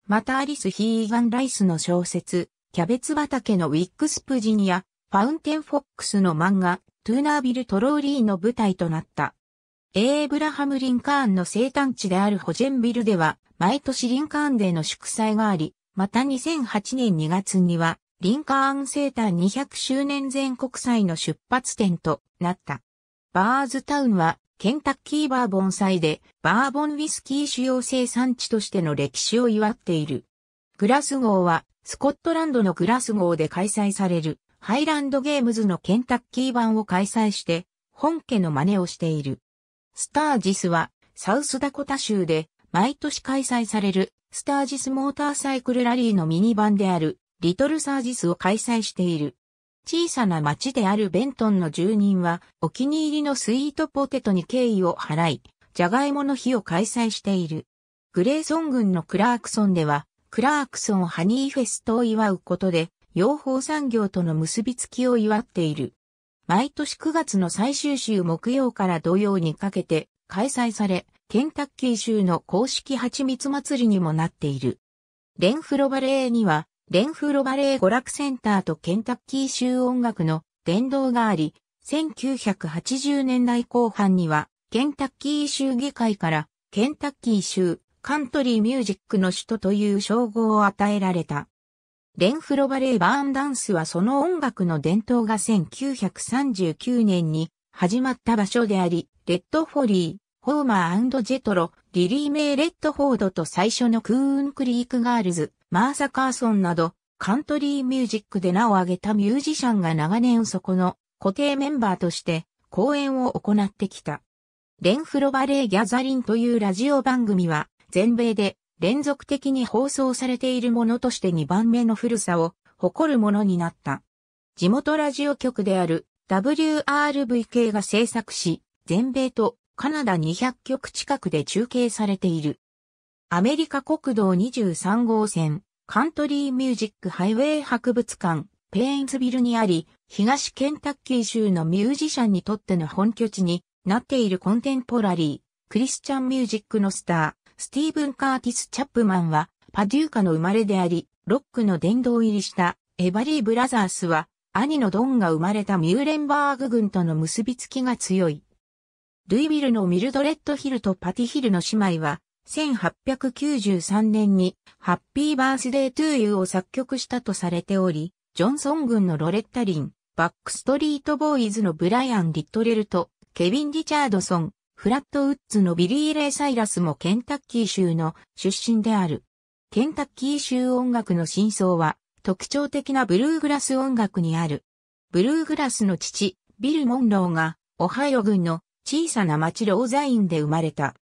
またアリス・ヒーガン・ライスの小説、キャベツ畑のウィックスプジニア、ファウンテン・フォックスの漫画、トゥーナービル・トローリーの舞台となった。エーブラハム・リンカーンの生誕地であるホジェンビルでは、毎年リンカーンデーの祝祭があり、また2008年2月には、リンカーン生誕200周年全国祭の出発点となった。バーズタウンは、ケンタッキーバーボン祭で、バーボンウィスキー主要生産地としての歴史を祝っている。グラス号は、スコットランドのグラス号で開催される、ハイランドゲームズのケンタッキー版を開催して、本家の真似をしている。スタージスは、サウスダコタ州で、毎年開催される、スタージスモーターサイクルラリーのミニ版である、リトルサージスを開催している。小さな町であるベントンの住人は、お気に入りのスイートポテトに敬意を払い、ジャガイモの日を開催している。グレーソン郡のクラークソンでは、クラークソンハニーフェストを祝うことで、養蜂産業との結びつきを祝っている。毎年9月の最終週木曜から土曜にかけて開催され、ケンタッキー州の公式蜂蜜祭りにもなっている。レンフロバレーには、レンフロバレー娯楽センターとケンタッキー州音楽の殿堂があり、1980年代後半には、ケンタッキー州議会から、ケンタッキー州カントリーミュージックの首都という称号を与えられた。レンフロバレーバーンダンスはその音楽の伝統が1939年に始まった場所であり、レッドフォリー、ホーマージェトロ、リリー・メイ・レッドフォードと最初のクーン・クリーク・ガールズ、マーサ・カーソンなど、カントリーミュージックで名を挙げたミュージシャンが長年そこの固定メンバーとして公演を行ってきた。レンフロバレー・ギャザリンというラジオ番組は全米で連続的に放送されているものとして2番目の古さを誇るものになった。地元ラジオ局である WRVK が制作し、全米とカナダ200局近くで中継されている。アメリカ国道23号線、カントリーミュージックハイウェイ博物館、ペインズビルにあり、東ケンタッキー州のミュージシャンにとっての本拠地になっているコンテンポラリー、クリスチャンミュージックのスター。スティーブン・カーティス・チャップマンは、パデューカの生まれであり、ロックの殿堂入りしたエバリー・ブラザースは、兄のドンが生まれたミューレンバーグ軍との結びつきが強い。ルイビルのミルドレッドヒルとパティヒルの姉妹は、1893年に、ハッピーバースデートゥーユーを作曲したとされており、ジョンソン軍のロレッタリン、バックストリートボーイズのブライアン・リットレルと、ケビン・リチャードソン、フラットウッズのビリー・レイ・サイラスもケンタッキー州の出身である。ケンタッキー州音楽の真相は特徴的なブルーグラス音楽にある。ブルーグラスの父、ビル・モンローがオハイオ郡の小さな町ローザインで生まれた。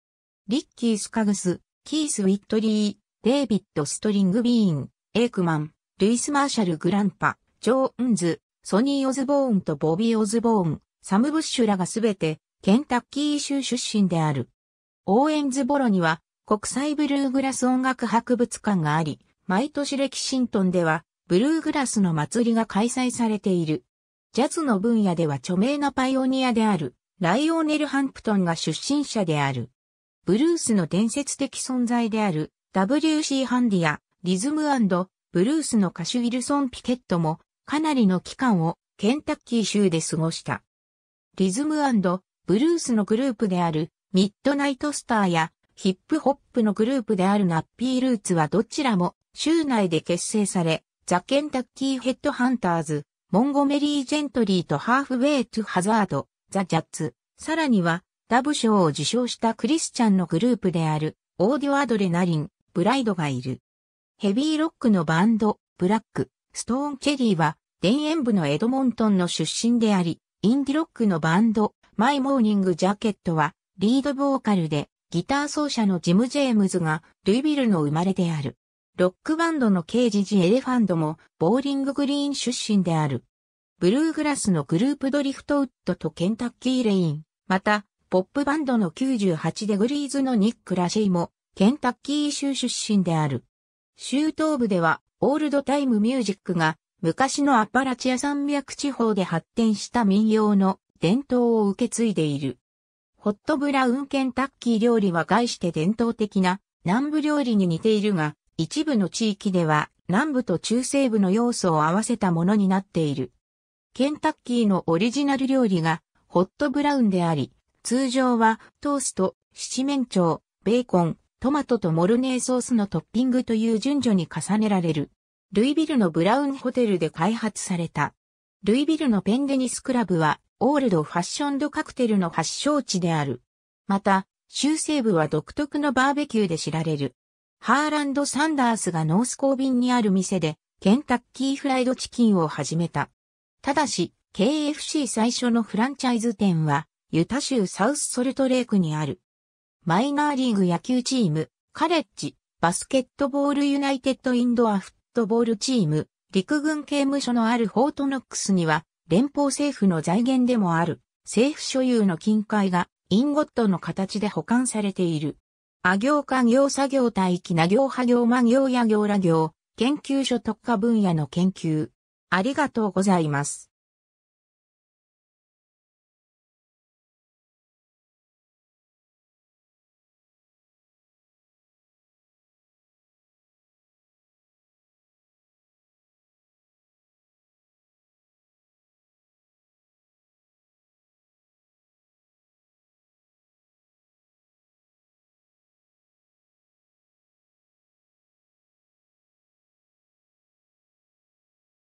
リッキー・スカグス、キース・ウィットリー、デイビッド・ストリング・ビーン、エイクマン、ルイス・マーシャル・グランパ、ジョーンズ、ソニー・オズボーンとボビー・オズボーン、サム・ブッシュらがすべてケンタッキー州出身である。オーエンズボロには国際ブルーグラス音楽博物館があり、毎年レキシントンではブルーグラスの祭りが開催されている。ジャズの分野では著名なパイオニアであるライオネル・ハンプトンが出身者である。ブルースの伝説的存在である W.C. ハンディやリズムブルースの歌手ウィルソン・ピケットもかなりの期間をケンタッキー州で過ごした。リズムブルースのグループであるミッドナイトスターやヒップホップのグループであるナッピールーツはどちらも州内で結成され、ザ・ケンタッキーヘッドハンターズ、モンゴメリー・ジェントリーとハーフウェイ・トゥ・ハザード、ザ・ジャッツ、さらにはダブ賞を受賞したクリスチャンのグループであるオーディオ・アドレナリン、ブライドがいる。ヘビーロックのバンド、ブラック、ストーン・チェリーは田園部のエドモントンの出身であり、インディロックのバンド、マイ・モーニング・ジャケットは、リードボーカルで、ギター奏者のジム・ジェームズが、ルイビルの生まれである。ロックバンドのケージジ・エレファンドも、ボーリング・グリーン出身である。ブルーグラスのグループドリフトウッドとケンタッキー・レイン、また、ポップバンドの98デグリーズのニック・ラシーも、ケンタッキー州出身である。州東部では、オールドタイムミュージックが、昔のアッパラチア山脈地方で発展した民謡の伝統を受け継いでいる。ホットブラウンケンタッキー料理は概して伝統的な南部料理に似ているが、一部の地域では南部と中西部の要素を合わせたものになっている。ケンタッキーのオリジナル料理がホットブラウンであり、通常はトースト、七面鳥、ベーコン、トマトとモルネーソースのトッピングという順序に重ねられる。ルイビルのブラウンホテルで開発された。ルイビルのペンデニスクラブはオールドファッションドカクテルの発祥地である。また、州西部は独特のバーベキューで知られる。ハーランド・サンダースがノースコービンにある店で、ケンタッキーフライドチキンを始めた。ただし、KFC 最初のフランチャイズ店は、ユタ州サウスソルトレークにある。マイナーリーグ野球チーム、カレッジ、バスケットボールユナイテッドインドアフットボールチーム、陸軍刑務所のあるフォートノックスには、連邦政府の財源でもある政府所有の金塊がインゴットの形で保管されている。あ行家業作業帯域な行派行魔行や行ら行、研究所特化分野の研究。ありがとうございます。